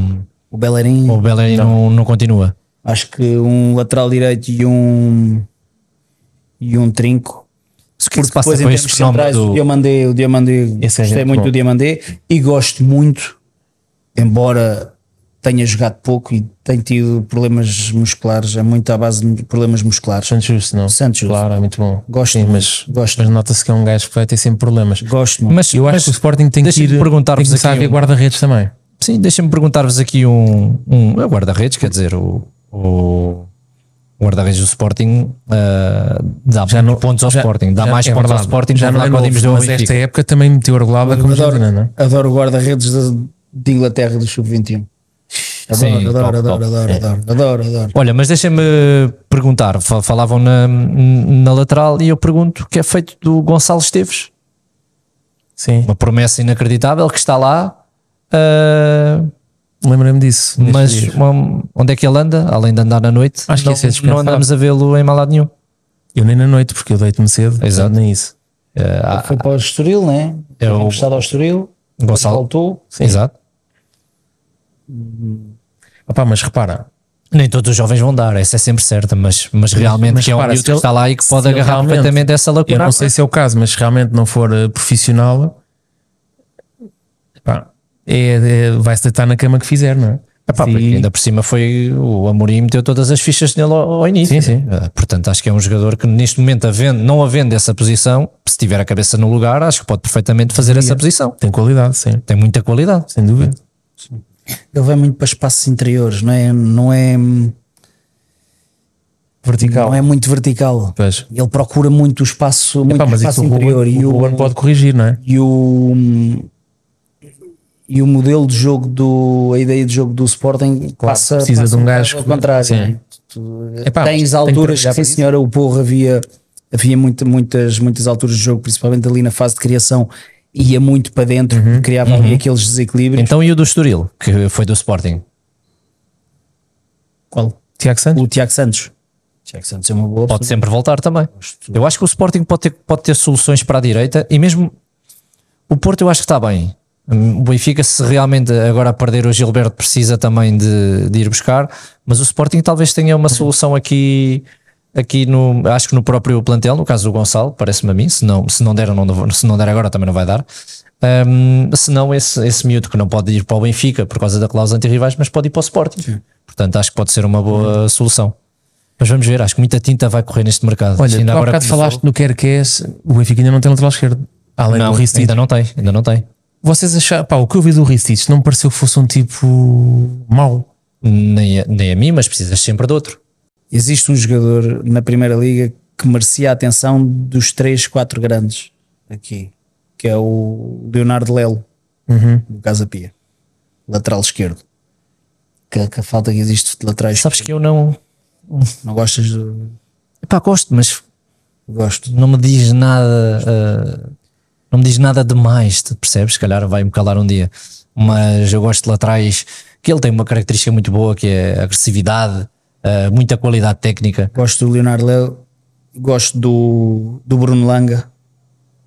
o Bellerin, o Bellerin não, não continua. Acho que um lateral direito e um e um trinco. Mas que, é se passa com centrais, do... o Diamandé, o Diamandé, é gostei é muito bom. do Diamandé e gosto muito, embora tenha jogado pouco e tem tido problemas musculares, é muito à base de problemas musculares. Santos Justo, não? Santos Claro, é muito bom. Gosto, Sim, mas, gosto. mas nota-se que é um gajo que vai ter sempre problemas. Gosto, muito. mas eu acho mas que o Sporting tem que ir perguntar-vos aqui. Um... guarda-redes também. Sim, deixa me perguntar-vos aqui um. um é guarda-redes, quer dizer, o, o guarda-redes do Sporting uh, dá já não, pontos ao já, Sporting, dá já, mais é pontos verdade, ao Sporting, já não é novo, mas esta época também meteu a regulada como adoro, Argentina, não? É? adoro guarda-redes de, de Inglaterra do Sub-21. Adoro, Sim, adoro, top, adoro, top. adoro, é. adoro, adoro, adoro. Olha, mas deixem-me perguntar. Falavam na, na lateral e eu pergunto que é feito do Gonçalo Esteves. Sim. Uma promessa inacreditável que está lá. Uh, ah, Lembrei-me disso. Mas uma, onde é que ele anda? Além de andar na noite, Acho não, que é não andamos a vê-lo em malado nenhum. Eu nem na noite, porque eu deito-me cedo. Exato. Nem isso. Uh, foi para o Estoril, né? É o... estado ao Estoril. Gonçalo. Voltou. Sim. Exato. Opa, mas repara, nem todos os jovens vão dar, essa é sempre certa, mas, mas realmente mas, que é o um miúdo que está lá e que pode agarrar perfeitamente essa lacuna. Eu não sei se é o caso, mas se realmente não for eh, profissional, pá, é, é, vai-se deitar na cama que fizer, não é? Epá, e... Ainda por cima foi o Amorim meteu todas as fichas nele ao, ao início. Sim, sim. Eh, portanto, acho que é um jogador que neste momento, havendo, não havendo essa posição, se tiver a cabeça no lugar, acho que pode perfeitamente fazer sim, essa é. posição. Tem qualidade, sim. Tem muita qualidade. Sem dúvida. Sim. Ele vai muito para espaços interiores, não é? Não é vertical. Não é muito vertical. Pois. Ele procura muito o espaço, muito Epá, mas espaço interior. O Ruben, e o, Ruben pode corrigir, não é? E o, e o modelo de jogo, do, a ideia de jogo do Sporting claro, passa. Precisa passa de um gajo. contrário. Sim. É? Tu, tens alturas, que, sim senhora, o Porro havia, havia muita, muitas, muitas alturas de jogo, principalmente ali na fase de criação, ia muito para dentro, uhum, criava uhum. aqueles desequilíbrios. Então, e o do Estoril, que foi do Sporting? Qual? Tiago Santos? O Tiago Santos. Tiago Santos é uma boa. Pode sempre voltar também. Eu acho que o Sporting pode ter, pode ter soluções para a direita e mesmo o Porto, eu acho que está bem. Hum, o Benfica, se realmente agora a perder o Gilberto, precisa também de, de ir buscar, mas o Sporting talvez tenha uma solução aqui aqui no, acho que no próprio plantel, no caso do Gonçalo, parece-me a mim, se não, se não der, não, se não der agora também não vai dar. Um, se não, esse, esse miúdo que não pode ir para o Benfica por causa da cláusula antirrivais, mas pode ir para o Sporting. Sim. Portanto, acho que pode ser uma boa solução. Mas vamos ver, acho que muita tinta vai correr neste mercado. Olha, ainda há agora bocado falaste no quer que é, é o Benfica ainda não tem lateral esquerdo, além não, do Ristich. Ainda não tem, ainda não tem. Vocês acharam, pá, o que eu vi do Ristich não pareceu que fosse um tipo mau. Nem, nem a mim, mas precisas sempre de outro existe um jogador na Primeira Liga que merecia a atenção dos 3, 4 grandes aqui, que é o Leonardo Lelo, uhum. do Casa Pia, lateral esquerdo. Que, que a falta que existe de laterais. Sabes que eu não. Não gostas do. Epá, gosto, mas. Gosto. Não me diz nada. Uh, não me diz nada demais, percebes? Se calhar vai-me calar um dia. Mas eu gosto de laterais. Que ele tem uma característica muito boa que é agressividade uh, muita qualidade técnica. Gosto do Leonardo Leo, gosto do, do Bruno Langa.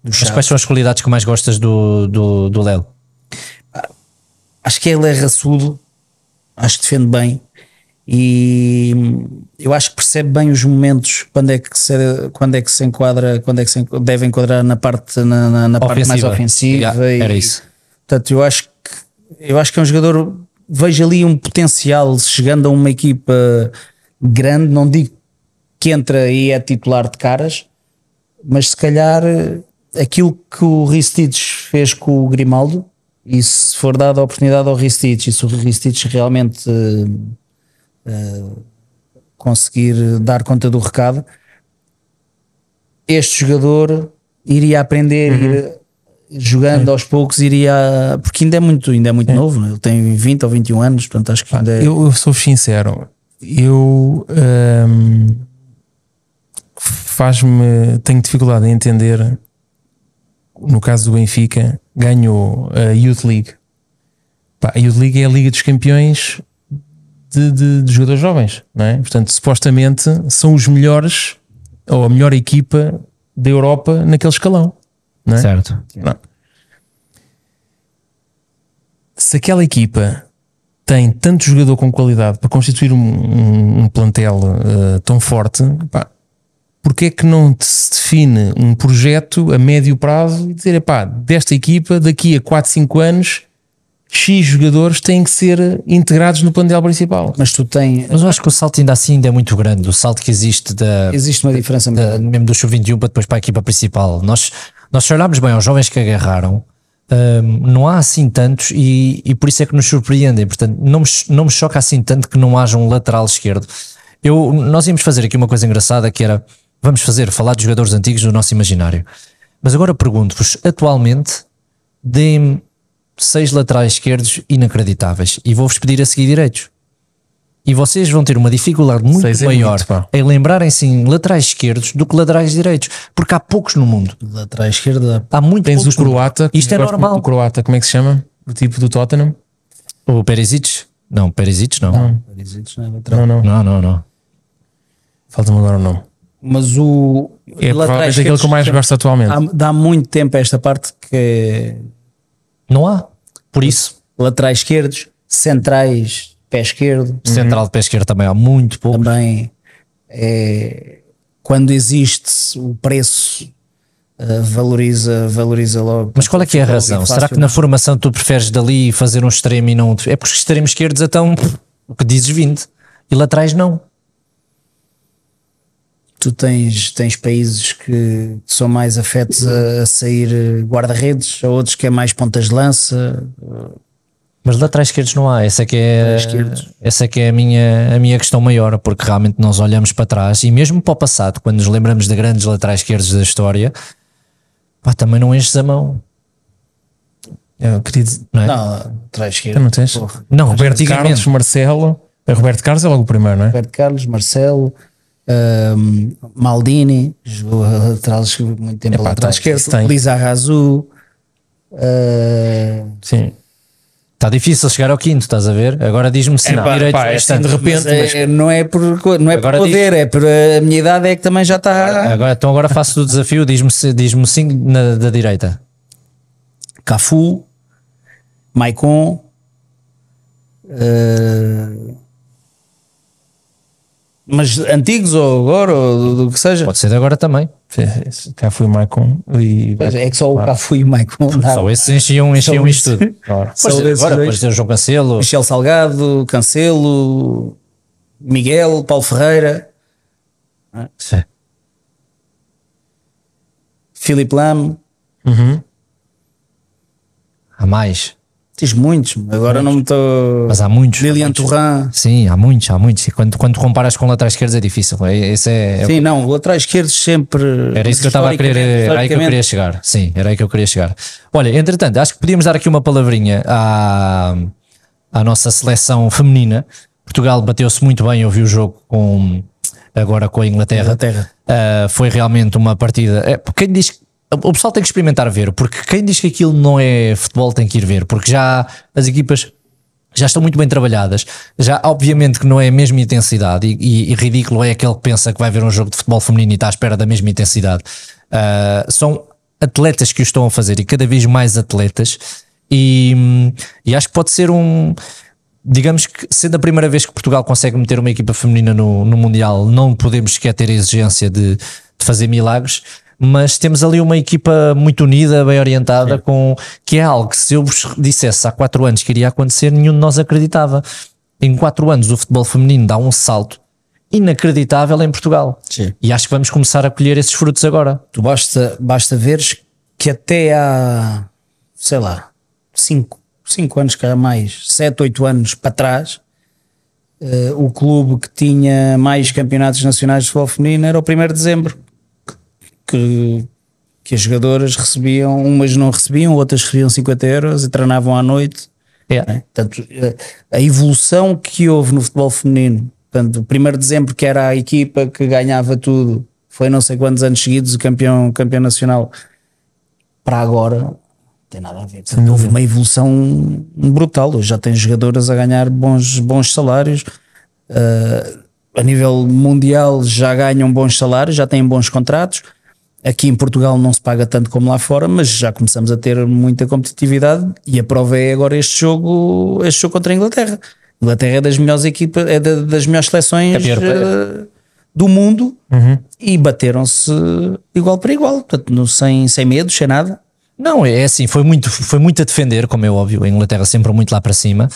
Do Mas quais são as qualidades que mais gostas do, do, do Leo? Ah, acho que ele é raçudo, acho que defende bem e eu acho que percebe bem os momentos quando é que se, quando é que se enquadra quando é que se deve enquadrar na parte na, na, na parte mais ofensiva yeah, e, era isso portanto eu acho que eu acho que é um jogador vejo ali um potencial chegando a uma equipa grande, não digo que entra e é titular de caras, mas se calhar eh, aquilo que o Ristides fez com o Grimaldo, e se for dada a oportunidade ao Ristides, e se o Ristides realmente uh, conseguir dar conta do recado, este jogador iria aprender, uhum jogando é. aos poucos iria. Porque ainda é muito, ainda é muito é. novo, é? ele tem 20 ou 21 anos, portanto acho que ainda é... eu, eu sou sincero, eu hum, faz-me. tenho dificuldade em entender. No caso do Benfica, ganhou a Youth League. Pá, a Youth League é a Liga dos Campeões de, de, de jogadores jovens, não é? Portanto, supostamente são os melhores ou a melhor equipa da Europa naquele escalão. Não é? Certo. Não. Se aquela equipa tem tanto jogador com qualidade para constituir um, um, um plantel uh, tão forte, pá, porque é que não se define um projeto a médio prazo e dizer, pá, desta equipa, daqui a 4, 5 anos, X jogadores têm que ser integrados no plantel principal. Mas tu tens. Mas eu acho que o salto ainda assim ainda é muito grande. O salto que existe da. Existe uma diferença da, mesmo do Chu 21 para depois para a equipa principal. Nós nós se olharmos bem aos jovens que agarraram, um, não há assim tantos e, e, por isso é que nos surpreendem. Portanto, não me, não me choca assim tanto que não haja um lateral esquerdo. Eu, nós íamos fazer aqui uma coisa engraçada que era vamos fazer falar de jogadores antigos do nosso imaginário. Mas agora pergunto-vos, atualmente, deem seis laterais esquerdos inacreditáveis e vou-vos pedir a seguir direitos. E vocês vão ter uma dificuldade muito Seis é maior é muito, em lembrarem-se em laterais esquerdos do que laterais direitos, porque há poucos no mundo. Lateral esquerda. Há muito Tens poucos o croata. Isto é normal. O croata, como é que se chama? O tipo do Tottenham? O Perisic? Não, Perisic não. Não, Perisic não é Não, não. não, não, não. Falta-me agora o nome. Mas o. É, é aquele que eu mais gosto atualmente. Há, dá muito tempo a esta parte que. Não há. Por isso. Laterais esquerdos, centrais pé esquerdo. Central de pé esquerdo também há muito pouco. Também é, quando existe o preço eh, valoriza, valoriza logo. Mas qual é que é a razão? Será que na formação tu preferes dali fazer um extremo e não É porque os extremos esquerdos tão o que dizes 20 e lá atrás não. Tu tens, tens países que são mais afetos a, a sair guarda-redes, a outros que é mais pontas de lança. Mas laterais esquerdos não há, essa é que é, essa é que é a, minha, a minha questão maior, porque realmente nós olhamos para trás e mesmo para o passado, quando nos lembramos de grandes laterais esquerdos da história, pá, também não enches a mão. É eu queria dizer, não, é? não laterais esquerdos. Não, tens? Porra. não Roberto Carlos, Marcelo. Roberto Carlos é logo o primeiro, não é? Roberto Carlos, Marcelo. Um, Maldini jogou lateral muito tempo Epá, lateral tá, esquerdo, Lizarrazu uh, sim Está difícil chegar ao quinto, estás a ver? Agora diz-me se não. direito pá, é assim, de repente. Mas, eh, não é por, não é por poder, diz, é por eh, a minha idade é que também já está. Agora, então agora faço o desafio, diz-me diz cinco na, da direita: Cafu, Maicon, uh, mas antigos ou agora, ou do que seja. Pode ser de agora também. Cá fui o Maicon e. Pois é, que só o claro. Cá fui o Maicon. Só esses enchiam, enchiam isto tudo. Claro. pois, agora, depois tem João Cancelo. Michel Salgado, Cancelo, Miguel, Paulo Ferreira. sim. Filipe Lam. Uhum. Há mais. Tens muitos, agora muitos. não me estou. Mas há muitos. Lilian Thuram. Sim, há muitos, há muitos. E quando, quando comparas com lateral esquerdo é difícil. É, esse é, é sim, não não, lateral esquerdo sempre. Era isso que eu estava a querer. Né? Era aí que eu queria chegar. Sim, era aí que eu queria chegar. Olha, entretanto, acho que podíamos dar aqui uma palavrinha à, à nossa seleção feminina. Portugal bateu-se muito bem, eu vi o jogo com, agora com a Inglaterra. Inglaterra. Uh, foi realmente uma partida. É, quem diz que o pessoal tem que experimentar ver, porque quem diz que aquilo não é futebol tem que ir ver, porque já as equipas já estão muito bem trabalhadas, já obviamente que não é a mesma intensidade, e, e, e ridículo é aquele que pensa que vai ver um jogo de futebol feminino e está à espera da mesma intensidade. Uh, são atletas que o estão a fazer e cada vez mais atletas, e, e acho que pode ser um digamos que sendo a primeira vez que Portugal consegue meter uma equipa feminina no, no Mundial, não podemos sequer ter a exigência de, de fazer milagres, mas temos ali uma equipa muito unida, bem orientada, Sim. com que é algo que se eu vos dissesse há quatro anos que iria acontecer, nenhum de nós acreditava. Em quatro anos o futebol feminino dá um salto inacreditável em Portugal. Sim. E acho que vamos começar a colher esses frutos agora. Tu basta, basta veres que até há, sei lá, cinco, cinco anos, que há mais, sete, oito anos para trás, uh, o clube que tinha mais campeonatos nacionais de futebol feminino era o 1 de dezembro que, que as jogadoras recebiam, umas não recebiam, outras recebiam 50 euros e treinavam à noite. É, Né? Portanto, eh, a evolução que houve no futebol feminino, portanto, 1 de dezembro, que era a equipa que ganhava tudo, foi não sei quantos anos seguidos o campeão, campeão nacional, para agora, não tem nada a ver. Portanto, houve uma evolução brutal. Hoje já tem jogadoras a ganhar bons, bons salários. Uh, a nível mundial já ganham bons salários, já têm bons contratos Aqui em Portugal não se paga tanto como lá fora, mas já começamos a ter muita competitividade e a prova é agora este jogo, este jogo contra a Inglaterra. A Inglaterra é das melhores equipas, é das melhores seleções uh, do mundo uhum. e bateram-se igual para igual, portanto, no, sem, sem medo, sem nada. Não, é assim, foi muito, foi muito a defender, como é óbvio, a Inglaterra sempre muito lá para cima.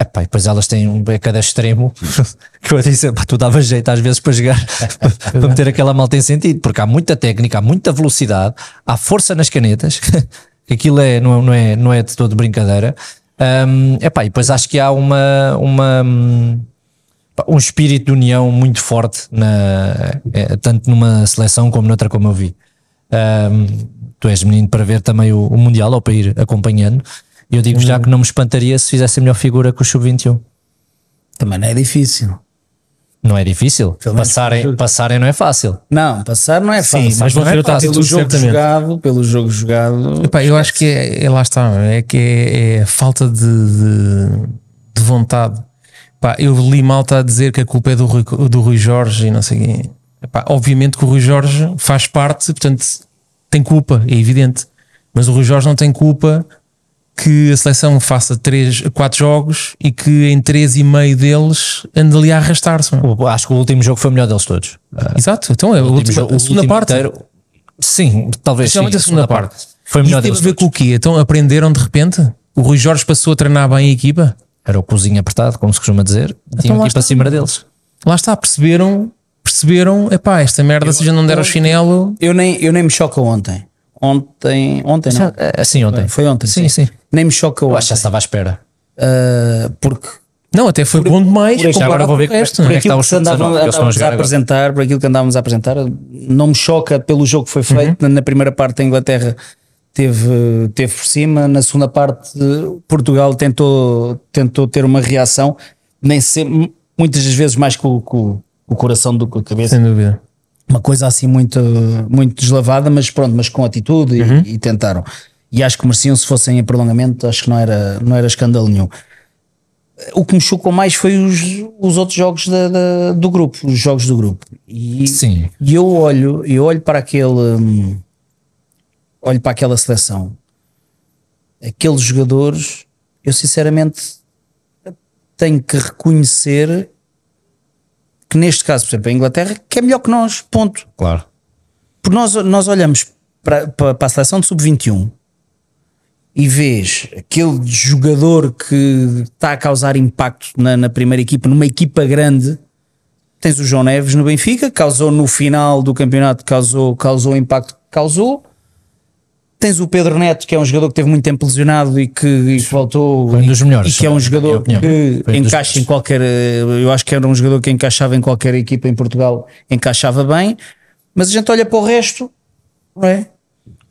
Epá, e depois elas têm um de extremo que eu disse, epá, tu dava jeito às vezes para jogar, para meter aquela malta em sentido, porque há muita técnica, há muita velocidade, há força nas canetas, aquilo é, não, é, não, é, não é de todo brincadeira. Um, epá, e depois acho que há uma, uma, hum, um espírito de união muito forte, na, eh, tanto numa seleção como noutra, como eu vi. Um, tu és menino para ver também o, o Mundial ou para ir acompanhando. E eu digo já hum. que não me espantaria se fizesse a melhor figura que o Sub-21. Também não é difícil. Não é difícil. Passarem, passarem não é fácil. Não, passar não é fácil. mas vão ser é Pelo jogo jogado, pelo jogo jogado. Epá, eu acho que é, é, lá está, é que é, é falta de, de, de vontade. Epá, eu li malta a dizer que a culpa é do Rui, do Rui Jorge e não sei quem. Epá, obviamente que o Rui Jorge faz parte, portanto, tem culpa, é evidente. Mas o Rui Jorge não tem culpa que a seleção faça três quatro jogos e que em três e meio deles ande ali a arrastar-se. Acho que o último jogo foi o melhor deles todos. Ah, Exato, então é o, o último, jogo, a segunda parte. Inteiro, sim, talvez. Principalmente a segunda, segunda parte. parte. Foi melhor e teve a ver todos. com o quê? Então aprenderam de repente? O Rui Jorge passou a treinar bem a equipa? Era o cozinho apertado, como se costuma dizer. Então, Tinha equipa está. acima deles. Lá está, perceberam, perceberam, epá, esta merda eu, se já não der o chinelo. Eu nem, eu nem me choca ontem ontem. Ontem, não? É, é, sim, ontem. Foi ontem. Sim, sim. sim. Nem me choca ah, hoje. Acho que já estava à espera. Uh, porque. Não, até foi por, bom demais. Por agora vou ver com este, por é aquilo que, que andávamos, a apresentar, por aquilo que andávamos a apresentar, não me choca pelo jogo que foi feito. Uhum. Na primeira parte, a Inglaterra teve, teve por cima, na segunda parte, Portugal tentou, tentou ter uma reação, nem sempre, muitas das vezes mais com, com, com o coração do que a cabeça. Sem dúvida uma coisa assim muito, muito deslavada, mas pronto, mas com atitude e, uhum. e tentaram. E acho que mereciam se fossem em prolongamento, acho que não era, não era escândalo nenhum. O que me chocou mais foi os, os outros jogos da, da, do grupo, os jogos do grupo. E, Sim. e eu olho, eu olho para aquele hum, olho para aquela seleção, aqueles jogadores, eu sinceramente tenho que reconhecer que neste caso, por exemplo, a Inglaterra, que é melhor que nós, ponto. Claro. Porque nós, nós olhamos para, para, para a seleção de sub-21 e vês aquele jogador que está a causar impacto na, na, primeira equipa, numa equipa grande, tens o João Neves no Benfica, causou no final do campeonato, causou, causou impacto que causou, Tens o Pedro Neto, que é um jogador que teve muito tempo lesionado e que, e voltou. Foi um dos melhores. E que é um é jogador que encaixa em qualquer. Eh, eu acho que era um jogador que encaixava em qualquer equipa em Portugal, encaixava bem. Mas a gente olha para o resto, não é?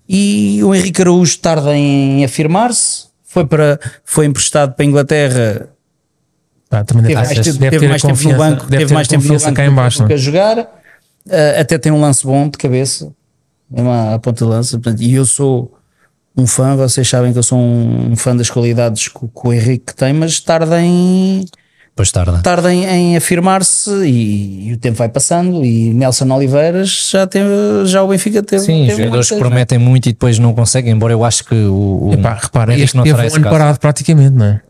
E o Henrique Araújo tarda em afirmar-se. Foi, para, foi emprestado para a Inglaterra. Ah, também teve, mais, tempo, teve mais tempo no banco, teve mais tempo no banco que é? a jogar. Uh, até tem um lance bom de cabeça é mesmo à ponta de lança. e eu sou um fã, vocês sabem que eu sou um, fã das qualidades que, que, o Henrique tem, mas tarda em. Pois tarda. Tarda em, em afirmar-se e, e, o tempo vai passando. E Nelson Oliveiras já, tem já o Benfica teve. Sim, os jogadores que é? prometem muito e depois não conseguem, embora eu acho que o. o Epá, repara, este, não teve um ano caso. parado praticamente, não é?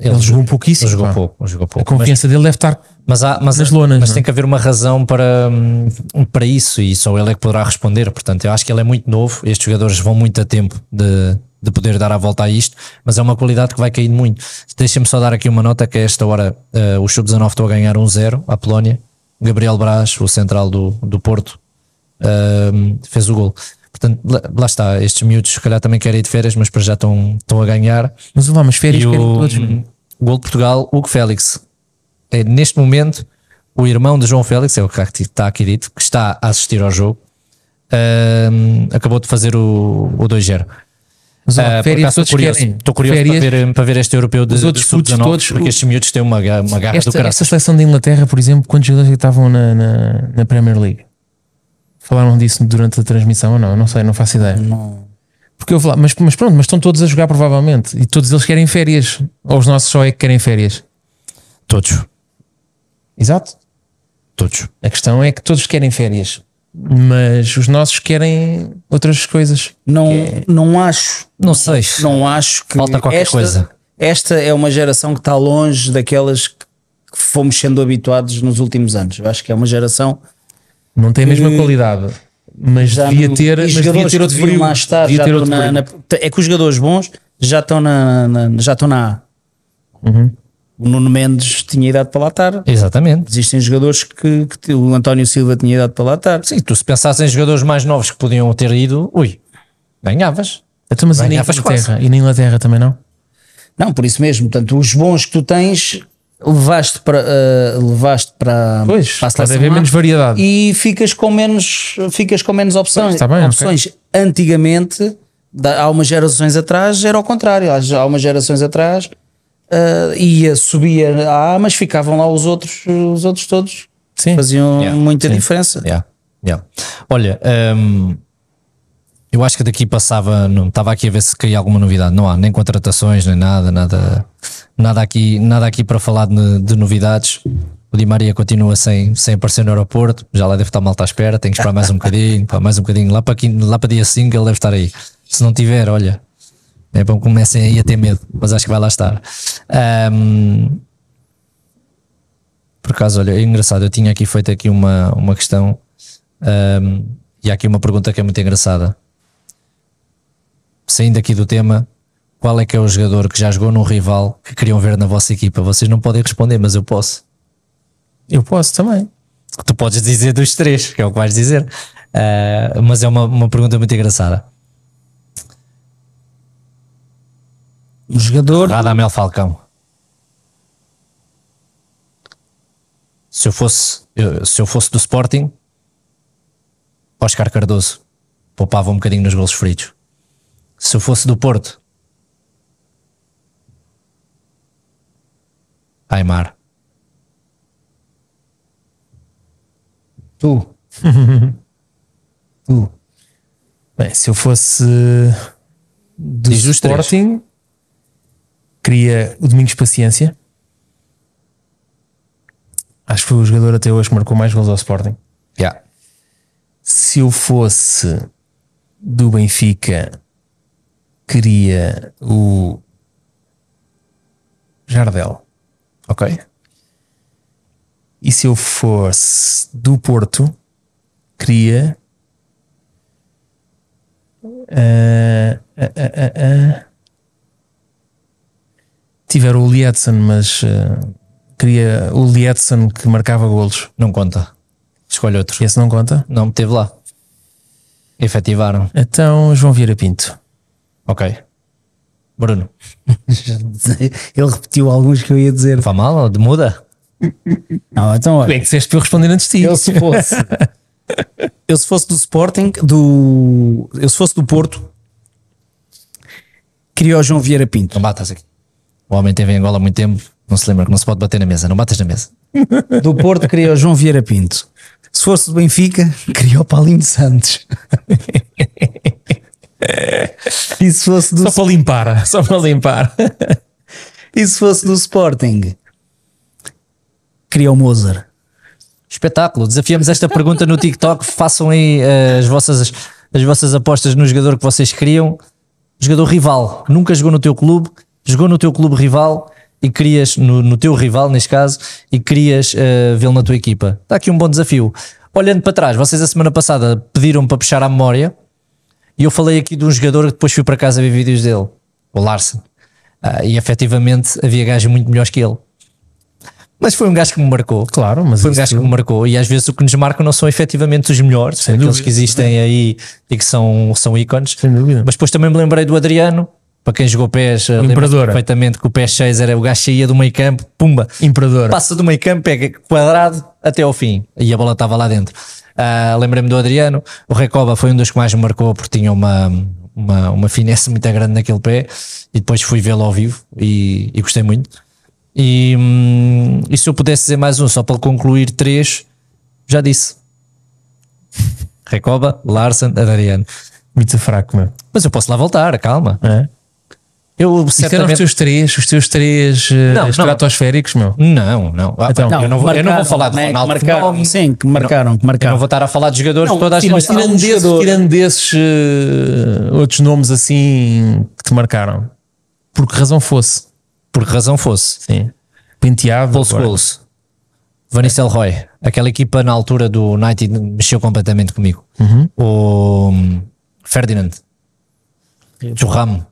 Ele, ele jogou um pouquíssimo. jogou, pouco, jogou pouco. A confiança mas, dele deve estar mas há, mas, nas lonas. Mas não? tem é? que haver uma razão para, hum, para isso e só ele é que poderá responder. Portanto, eu acho que ele é muito novo. Estes jogadores vão muito a tempo de, de poder dar a volta a isto, mas é uma qualidade que vai caindo muito. Deixa-me só dar aqui uma nota que a esta hora uh, o Sub-19 estou a ganhar 1-0 à Polónia. Gabriel Braz, o central do, do Porto, uh, fez o gol. Portanto, lá, está, estes miúdos se calhar também querem ir de férias, mas para já estão, estão a ganhar. Mas vamos, férias e o, todos. Hum, é? gol de Portugal, Hugo Félix, é neste momento o irmão de João Félix, é o que está aqui dito, que está a assistir ao jogo, hum, acabou de fazer o, o 2-0. Mas, ó, uh, férias estou curioso, estou curioso férias, para, ver, para ver este europeu de, os outros de sub porque estes miúdos têm uma, uma garra esta, do caralho. Esta seleção da Inglaterra, por exemplo, quantos jogadores é estavam na, na, na Premier League? Falaram disso durante a transmissão ou não? Eu não sei, não faço ideia. Não. Porque eu falava, mas, mas pronto, mas estão todos a jogar provavelmente e todos eles querem férias. Ou os nossos só é que querem férias? Todos. Exato. Todos. A questão é que todos querem férias, mas os nossos querem outras coisas. Não, é... não acho. Não sei. Não acho que. Falta qualquer esta, coisa. Esta é uma geração que está longe daquelas que fomos sendo habituados nos últimos anos. Eu acho que é uma geração não tem a mesma qualidade. Mas devia, ter, mas devia ter outro frio. Mais tarde, devia ter outro na, na, é que os jogadores bons já estão na, na já estão na A. Uhum. O Nuno Mendes tinha idade para lá estar. Exatamente. Existem jogadores que, que o António Silva tinha idade para lá estar. Sim, tu se pensasses em jogadores mais novos que podiam ter ido, ui, ganhavas. Então, mas ganhavas e na Inglaterra, e na Inglaterra também não? Não, por isso mesmo. Portanto, os bons que tu tens levaste para uh, levaste para, pois, para a haver menos variedade e ficas com menos ficas com menos opções pois, tá bem, opções okay. antigamente há umas gerações atrás era o contrário há umas gerações atrás uh, ia subia a A mas ficavam lá os outros os outros todos Sim. faziam yeah. muita Sim. diferença yeah. Yeah. olha um, ehm, eu acho que daqui passava, não, estava aqui a ver se caía alguma novidade. Não há nem contratações, nem nada, nada, nada aqui, nada aqui para falar de, de novidades. O Di Maria continua sem, sem aparecer no aeroporto, já lá deve estar malta à espera, tem que esperar mais um bocadinho, mais um bocadinho, lá para, aqui, lá para dia 5 ele deve estar aí. Se não tiver, olha, é bom que comecem aí a ter medo, mas acho que vai lá estar. Um, por acaso, olha, é engraçado, eu tinha aqui feito aqui uma, uma questão um, e há aqui uma pergunta que é muito engraçada saindo aqui do tema, qual é que é o jogador que já jogou num rival que queriam ver na vossa equipa? Vocês não podem responder, mas eu posso. Eu posso também. Tu podes dizer dos três, que é o que vais dizer. Uh, mas é uma, uma pergunta muito engraçada. O jogador. Radamel Falcão. Se eu fosse, eu, se eu fosse do Sporting, Oscar Cardoso poupava um bocadinho nos golos fritos se eu fosse do Porto. Aymar. Tu. tu. Bem, se eu fosse do Diz Sporting, queria o Domingos Paciência. Acho que foi o jogador até hoje que marcou mais gols ao Sporting. Yeah. Se eu fosse do Benfica, queria o Jardel, ok? E se eu fosse do Porto, queria Uh, uh, uh, tiver o Lietzen, mas eh, queria o Lietzen que marcava golos. Não conta. Escolhe outro. Esse não conta? Não, teve lá. Efetivaram. Então, João Vieira Pinto. Ok. Bruno. Ele repetiu alguns que eu ia dizer. Fá mal, de muda? Não, então olha. É que disseste para eu responder antes de ti. Eu se fosse. eu se fosse do Sporting, do. Eu se fosse do Porto, queria o João Vieira Pinto. Não batas aqui. O homem teve em Angola há muito tempo, não se lembra que não se pode bater na mesa. Não batas na mesa. Do Porto, queria o João Vieira Pinto. Se fosse do Benfica, queria o Paulinho Santos. E se fosse do Só para limpar, só para limpar. E se fosse do Sporting? Queria o Mozart. Espetáculo. Desafiamos esta pergunta no TikTok. Façam aí uh, as, vossas, as vossas apostas no jogador que vocês queriam. Jogador rival. Nunca jogou no teu clube. Jogou no teu clube rival e querias, no, no teu rival neste caso, e querias uh, vê-lo na tua equipa. Está aqui um bom desafio. Olhando para trás, vocês a semana passada pediram para puxar a memória e eu falei aqui de um jogador que depois fui para casa ver vídeos dele, o Larsen. Uh, e efetivamente havia gajos muito melhores que ele. Mas foi um gajo que me marcou. Claro, mas foi um gajo que me marcou. E às vezes o que nos marcam não são efetivamente os melhores, Sem aqueles dúvida. que existem aí e que são, são ícones. Sem dúvida. Mas depois também me lembrei do Adriano. Para quem jogou pés eh, Imperador. perfeitamente que o pés 6 era o gajo saía do meio campo, pumba, Imperador. passa do meio campo, pega quadrado até ao fim e a bola estava lá dentro. Uh, Lembrei-me do Adriano, o Recoba foi um dos que mais me marcou porque tinha uma, uma, uma finesse muito grande naquele pé e depois fui vê-lo ao vivo e, e gostei muito. E, hum, e, se eu pudesse dizer mais um, só para concluir três, já disse. Recoba, Larsen, Adriano. Muito fraco, meu. Mas eu posso lá voltar, calma. É. Eu Isso eram os teus três, os teus três eh, não, estratosféricos, não. meu? Não, não. Ah, então, não, eu, não vou, marcaram, né, eu não vou falar de Ronaldo. Né, marcaram, não, sim, que marcaram, que marcaram. Eu não vou estar a falar de jogadores não, todas as gente. tirando, desses, tirando desses uh, eh, outros nomes assim que te marcaram, por que razão fosse? Por que razão fosse? Sim. Penteado. Pulse Bulls. Vanessa Roy. Aquela equipa na altura do United mexeu completamente comigo. Uhum. O hum, Ferdinand. Churram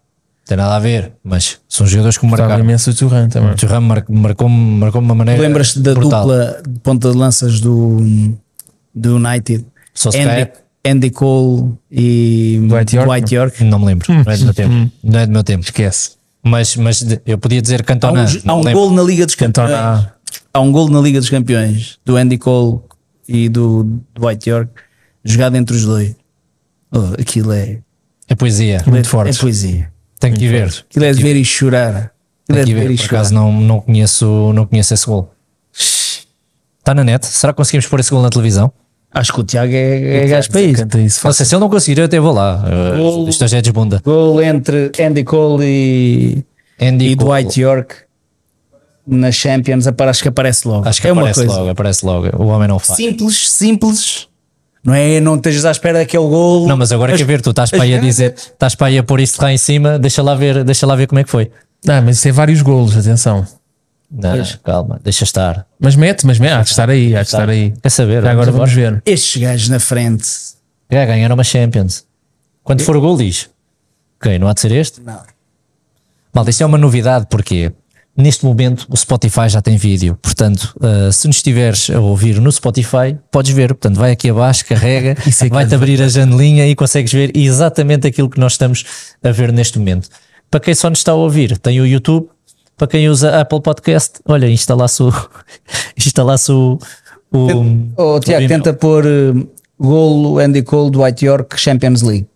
tem nada a ver, mas são jogadores que marcaram. imenso o Turan também. O Turan marcou-me marcou, uma maneira. Lembras-te da brutal. dupla de ponta de lanças do, do United? Só se Andy, Andy Cole e Dwight York? Dwight York? Não me lembro, não é do meu hum, tempo. Hum, hum. Não é do meu tempo. Esquece. Mas, mas eu podia dizer Cantona. Há um, há um gol na Liga dos Campeões. Cantona. Há um gol na Liga dos Campeões do Andy Cole e do Dwight York jogado entre os dois. Oh, aquilo é. É poesia. Muito forte. É poesia. Tem que ver. Aquilo é de ver e chorar. Aquilo é de ver e chorar. Por acaso não, não, conheço, não conheço esse gol. Está na net. Será que conseguimos pôr esse gol na televisão? Acho que o Tiago é, é gajo para isso. não sei, se ele não conseguir, eu até vou lá. Gol, eh, Isto já é desbunda. Gol entre Andy Cole e, Andy e Cole. Dwight York na Champions. Acho que aparece logo. Acho que é aparece, logo, aparece logo. O homem não faz. Simples, simples não é? Não estejas à espera daquele gol. Não, mas agora as, quer ver, tu estás para aí a dizer, estás para aí a pôr isto lá em cima, deixa lá ver, deixa lá ver como é que foi. Não, mas isso é vários golos, atenção. Não, pois. calma, deixa estar. Mas mete, mas mete, há de estar aí, há de estar aí. Quer saber? agora vamos ver. Estes gajos na frente. Já ganharam uma Champions. Quando Eu? for o gol, diz. Ok, não há de ser este? Não. Malta, isso é uma novidade, porquê? Neste momento, o Spotify já tem vídeo, portanto, uh, se nos estiveres a ouvir no Spotify, podes ver. Portanto, vai aqui abaixo, carrega, é vai-te abrir a janelinha e consegues ver exatamente aquilo que nós estamos a ver neste momento. Para quem só nos está a ouvir, tem o YouTube. Para quem usa Apple Podcast, olha, instala-se o. instala-se o. o, oh, o Tiago, tenta pôr uh, golo Andy Cole do White York Champions League.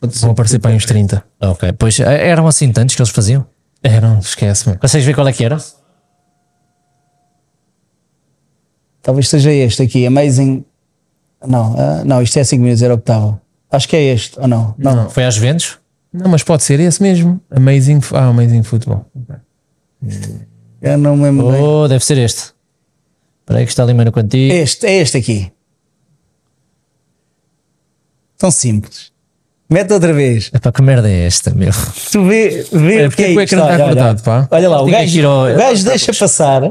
Vão aparecer para aí uns 30. Ok, pois eh, eram assim tantos que eles faziam? Era, não esquece, meu. Consegues ver qual é que era? Talvez seja este aqui, Amazing. Não, uh, não, isto é 5 minutos, era o que estava. Acho que é este, ou não? Não, não foi às Juventus? Não, mas pode ser esse mesmo. Amazing, ah, Amazing Football. Okay. Eu não me lembro. Oh, bem. deve ser este. Espera aí que está ali meio contigo. Este, é este aqui. Tão simples. Mete outra vez. Epá, que merda é esta, meu? Tu vê, vê é, porque é, que é isto? Olha, acordado, olha, olha, lá, o gajo, ao... o gajo tá deixa passar.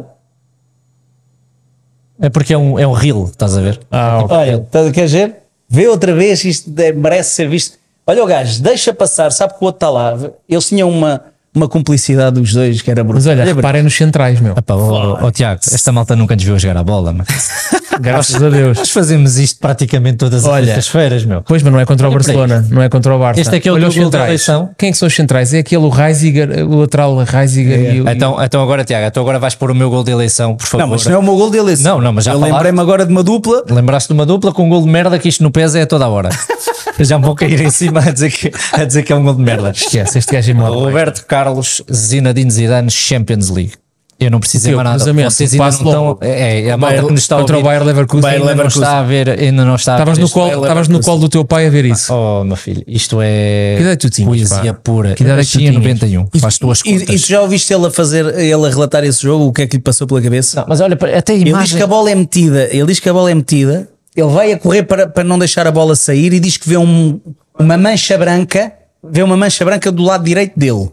É porque é um, é um reel, estás a ver? Ah, ok. Olha, estás a ver? Vê outra vez, isto é- merece ser visto. Olha o gajo, deixa passar, sabe que o outro está lá. Eles tinham uma, uma cumplicidade dos dois que era brutal. Mas olha, reparem nos centrais, meu. Epá, oh, oh, Tiago, esta malta nunca nos viu jogar a bola, mas... Graças a Deus. Nós fazemos isto praticamente todas olha, as feiras, meu. Pois, mas não é contra o Barcelona, não é contra o Barça. Este é aquele é olha, os centrais. Quem é que são os centrais? É aquele o Reisiger, o lateral Reisiger é, é. e o, então, então agora, Tiago, então agora vais pôr o meu gol de eleição, por favor. Não, mas não é o meu gol de eleição. Não, não, mas já Eu lembrei-me agora de uma dupla. Lembraste de uma dupla com um gol de merda que isto no pesa é a toda a hora. já me vou cair em cima a dizer que, a dizer que é um gol de merda. Esquece, este gajo é Roberto Carlos Carlos Zinedine Zidane Champions League. Eu não preciso mais nada. Vocês ainda não estão. É, é, é, a malta que nos está contra a ouvir, o Bayer Leverkusen, Bayer Leverkusen. Ainda, não está a ver, ainda não está estavas No colo, estavas no colo do teu pai a ver isso. Oh, meu filho, isto é. Que é tu Poesia pura. Que idade é que tu tinhas? 91. Isso, faz tuas contas. E, e já ouviste ele a, fazer, ele a relatar esse jogo? O que é que lhe passou pela cabeça? Não, mas olha, até a imagem... Ele diz que a bola é metida. Ele diz que a bola é metida. Ele vai a correr para, para não deixar a bola sair e diz que vê um, uma mancha branca. Vê uma mancha branca do lado direito dele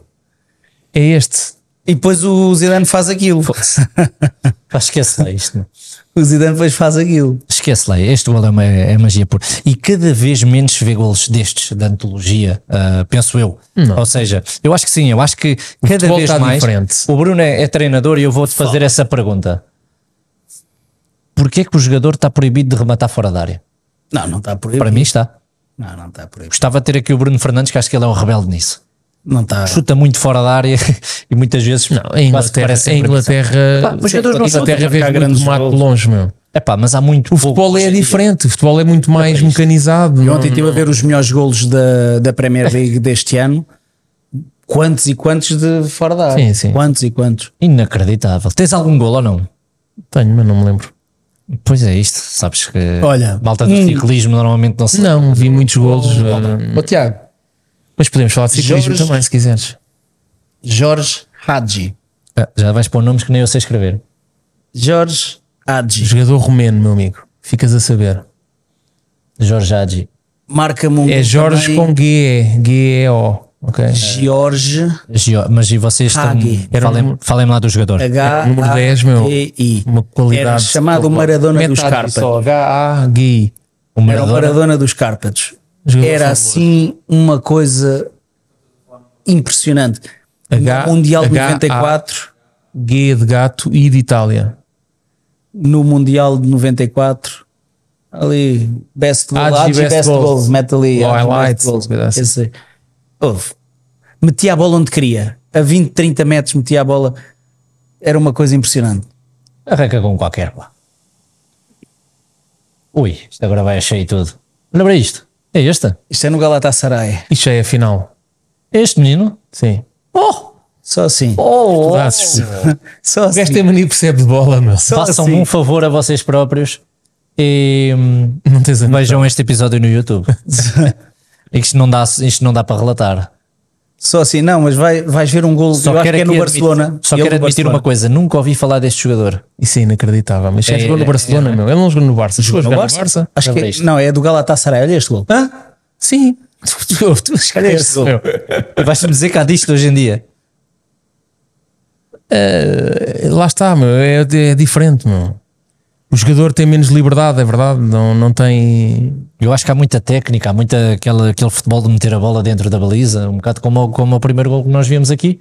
é este. E depois o Zidane faz aquilo. esquece lá isto. O Zidane depois faz aquilo. Esquece lá, este gol é, uma, é magia pura. E cada vez menos se vê golos destes da antologia, uh, penso eu. Não. Ou seja, eu acho que sim, eu acho que cada vez mais. Diferente. O Bruno é, é treinador e eu vou-te fazer Fala. essa pergunta: porquê que o jogador está proibido de rematar fora da área? Não, não está proibido. Para mim está. Não, não está proibido. Gostava de ter aqui o Bruno Fernandes, que acho que ele é um rebelde nisso não tá. Chuta muito fora da área e muitas vezes não, em Inglaterra, a é Inglaterra, pá, Inglaterra vê muito mato longe, meu. É mas há muito. O futebol é diferente, o futebol é muito mais é mecanizado. É? ontem estive a ver os melhores golos da, da Premier League deste ano. Quantos e quantos de fora da área? Sim, sim. Quantos e quantos? Inacreditável. Tens algum gol ou não? Tenho, mas não me lembro. Pois é, isto, sabes que. Olha, malta do hum, ciclismo normalmente não se. Não, vi muitos golos. Uh, oh, Tiago, mas podemos falar de ciclismo Jorge, também, se quiseres. Jorge Hadji. Ah, já vais pôr nomes que nem eu sei escrever. Jorge Hadji. Jogador romeno, meu amigo. Ficas a saber. Jorge Hadji. Marca mundial. É Jorge também. com G, G-E-O. ok Jorge. mas e vocês estão, falem, falem lá do jogador. H é, número 10, meu. Uma qualidade. Era chamado o Maradona dos Cárpatos. H-A-G. O Era o Maradona dos Cárpatos era assim uma coisa impressionante. H, no Mundial de 94. A, G de gato e de Itália. No Mundial de 94. Ali, best goal, Adji, best, best goals. goals, mete ali. highlights. Goals, assim. Metia a bola onde queria. A 20, 30 metros metia a bola. Era uma coisa impressionante. Arranca com qualquer, Ui, isto agora vai achei tudo. Lembra isto. É esta? Isto é no Galatasaray. Isto é a final. É este menino? Sim. Oh! Só assim. Oh! Só assim. O gajo assim. tem mania percebe de bola, meu. Façam-me assim. um favor a vocês próprios e hum, não tens a vejam este episódio no YouTube. isto, não dá, isto não dá para relatar. Só assim, não, mas vai, vais ver um gol só que é no Barcelona. Admitir, só quero admitir Barcelona. É uma coisa: nunca ouvi falar deste jogador. Isso é inacreditável. Mas é, jogou no é, Barcelona, é, é, meu. Ele não jogou no Barça. Jogou, jogou no, Barça? no Barça? Acho não que é, não, é do Galatasaray. Olha este gol. Hã? Sim. tu escolheste. Vais-me dizer que há disto hoje em dia. Uh, lá está, meu. É, é diferente, meu o jogador tem menos liberdade, é verdade, não, não tem. Eu acho que há muita técnica, há muita aquele aquele futebol de meter a bola dentro da baliza, um bocado como, como o primeiro gol que nós vimos aqui.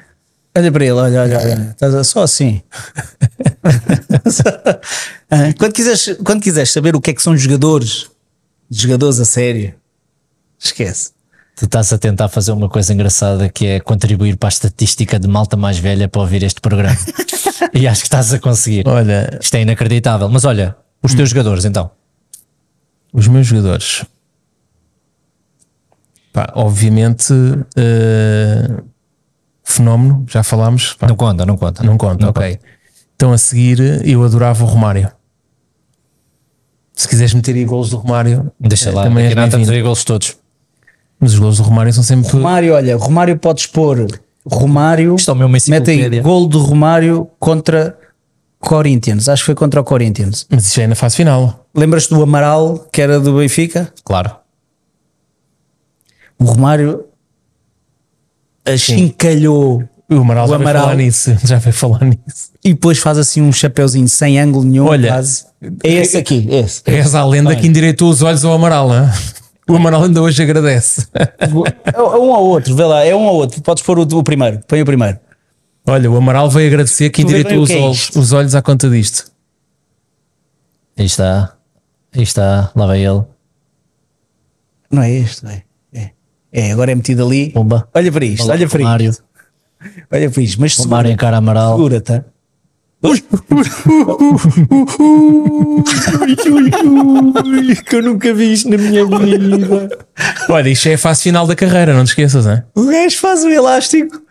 Olha para ele, olha, olha, olha. É. Estás só assim. quando, quiseres, quando quiseres saber o que é que são jogadores, jogadores a sério, esquece tu estás a tentar fazer uma coisa engraçada que é contribuir para a estatística de malta mais velha para ouvir este programa. e acho que estás a conseguir. Olha, isto é inacreditável. Mas olha, os teus hum. jogadores então. Os meus jogadores. Pá, obviamente, uh, fenómeno, já falámos. Pá. Não conta, não conta. Não conta, não ok. Conta. Então a seguir, eu adorava o Romário. Se quiseres meter aí golos do Romário, deixa eh, lá. Também é estamos aí golos todos. Mas os gols do Romário são sempre. Romário, olha, Romário pode expor. Romário. Isto é metem gol do Romário contra Corinthians. Acho que foi contra o Corinthians. Mas isso é na fase final. Lembras-te do Amaral, que era do Benfica? Claro. O Romário achincalhou. O Amaral, o Amaral já Amaral. falar nisso, já veio falar nisso. E depois faz assim um chapeuzinho sem ângulo nenhum. Olha, quase. é esse aqui, é esse. Essa é a lenda Bem. que endireitou os olhos ao Amaral, não o Amaral ainda hoje agradece. É, é um ou outro, vê lá, é um ou outro. Podes pôr o, o primeiro, põe o primeiro. Olha, o Amaral veio agradecer que direito os, que é olhos, os olhos à conta disto. Aí está, aí está, lá vai ele. Não é este, não é? É, é agora é metido ali. Bomba. Olha para isto, olha para isto. Olha para isto, mas segura, Mário encara Amaral. segura-te. Tá? que eu nunca vi isto na minha vida. Olha, isto é a fase final da carreira, não te esqueças, hein? O gajo faz o elástico.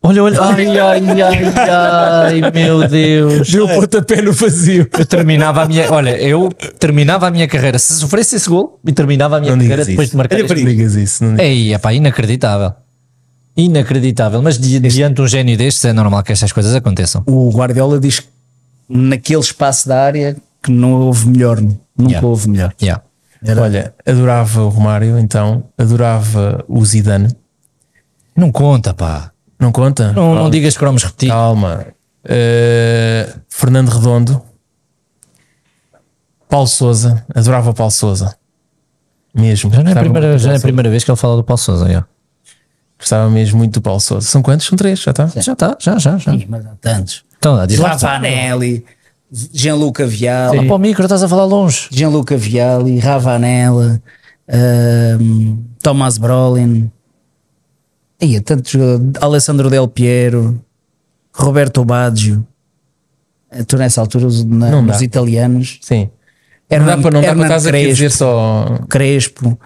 Olha, olha. Ai, ai, ai, ai, meu Deus. Deu o pontapé no vazio. Eu terminava a minha. Olha, eu terminava a minha carreira. Se sofresse esse gol, e terminava a minha não carreira depois isso. de marcar. Não digas isso. Não digas. Ei, é pá, inacreditável. Inacreditável, mas di diante de um gênio destes é normal que estas coisas aconteçam. O Guardiola diz que naquele espaço da área que não houve melhor, nunca yeah. houve melhor. Yeah. Era... Olha, adorava o Romário, então, adorava o Zidane. Não conta, pá. Não conta? Não, não digas vamos repetir. Calma. Uh, Fernando Redondo, Paulo Souza, adorava o Paulo Souza. Mesmo. Já não é, a primeira, já é a primeira vez que ele fala do Paulo Souza, já. Gostava mesmo muito do Paulo Souza. São quantos? São três, já está? Já está, já, já, já. Sim, mas há tantos. Então, lá, diz Ravanelli, Gianluca Vial Ah, para o micro, estás a falar longe. Gianluca e Rafa um, Thomas Brolin, ia, tantos, Alessandro Del Piero, Roberto Baggio. Eh, tu nessa altura, na, não italianos. Sim. não dá para não Hernando dá para a dizer só. Crespo.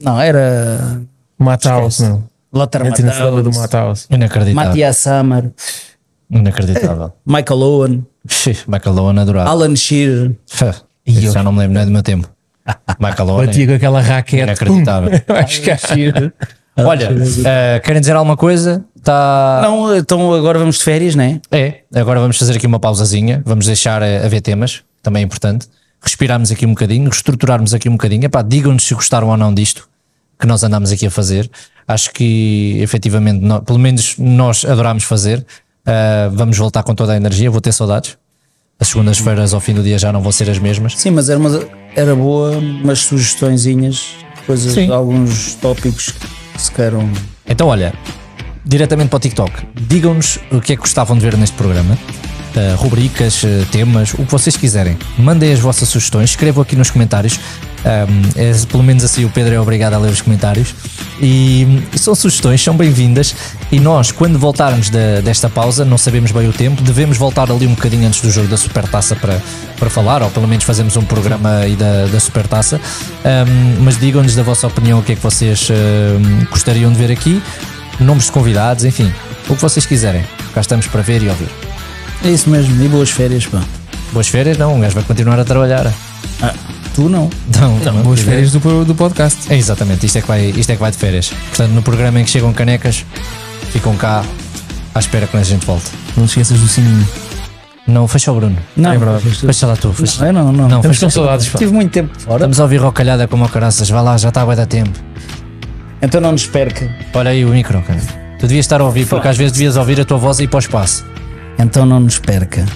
Não, era Matthaus, meu. Lothar Entra Inacreditável. Matias Summer. Inacreditável. Michael Owen. Michael Owen adorado, Alan Shearer. Eu já não me lembro, não é do meu tempo. Michael Owen. Batia com aquela raquete. Inacreditável. Acho que é Olha, uh, querem dizer alguma coisa? Tá... Não, então agora vamos de férias, não é? É, agora vamos fazer aqui uma pausazinha, vamos deixar eh, a, ver temas, também é importante. Respirarmos aqui um bocadinho, reestruturarmos aqui um bocadinho. digam-nos se gostaram ou não disto que nós andámos aqui a fazer. Acho que efetivamente, nós, pelo menos nós adorámos fazer. Uh, vamos voltar com toda a energia, vou ter saudades. As segundas-feiras ao fim do dia já não vão ser as mesmas. Sim, mas era, uma, era boa umas sugestõezinhas, coisas, Sim. alguns tópicos que se queiram. Então, olha, diretamente para o TikTok, digam-nos o que é que gostavam de ver neste programa. Uh, rubricas, uh, temas, o que vocês quiserem. Mandem as vossas sugestões, escrevam aqui nos comentários um, é, pelo menos assim o Pedro é obrigado a ler os comentários. E, são sugestões, são bem-vindas. E nós, quando voltarmos de, desta pausa, não sabemos bem o tempo, devemos voltar ali um bocadinho antes do jogo da Supertaça para, para falar, ou pelo menos fazemos um programa aí da, da Supertaça. Um, mas digam-nos da vossa opinião o que é que vocês um, gostariam de ver aqui, nomes de convidados, enfim, o que vocês quiserem. Cá estamos para ver e ouvir. É isso mesmo, e boas férias, pá. Boas férias, não, o gajo vai continuar a trabalhar. Ah. Tu não. Não, é não vou férias do, do podcast. É, exatamente, isto é, que vai, isto é que vai de férias. Portanto, no programa em que chegam canecas, ficam cá à espera que a gente volte. Não esqueças do sininho. Não, fecha o Bruno. Não, é verdade. fecha lá tu. Fecha. Não, é, não, não. não Estamos com saudades. Tive muito tempo fora. Estamos a ouvir rocalhada como caraças. Vá lá, já está a guardar tempo. Então não nos perca. Olha aí o micro, cara. Tu devias estar a ouvir, porque às vezes devias ouvir a tua voz e ir para o espaço. Então não nos perca.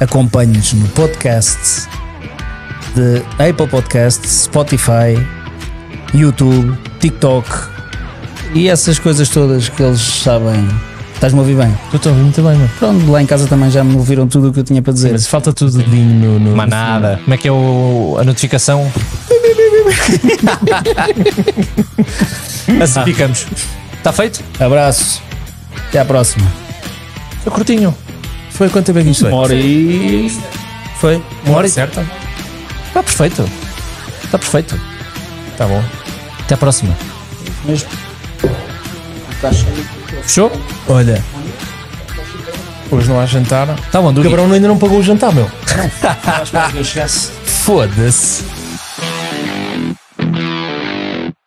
Acompanhe-nos no podcast de Apple Podcasts, Spotify, YouTube, TikTok e essas coisas todas que eles sabem. Estás-me a ouvir bem? Eu estou a ouvir muito bem, mano. Pronto, lá em casa também já me ouviram tudo o que eu tinha para dizer. Mas falta tudo de no, no. Mas nada. Como é que é o, a notificação? assim ficamos. Está feito? Abraço. Até à próxima. Foi curtinho. Foi quanto tempo é que isto foi? Uma hora e. Foi? Uma hora e. Certa. Está perfeito. Está perfeito. Está bom. Até à próxima. Mesmo. Fechou? Olha. Hoje não há jantar. Tá bom, O Cabrão ainda não pagou o jantar, meu. Foda-se.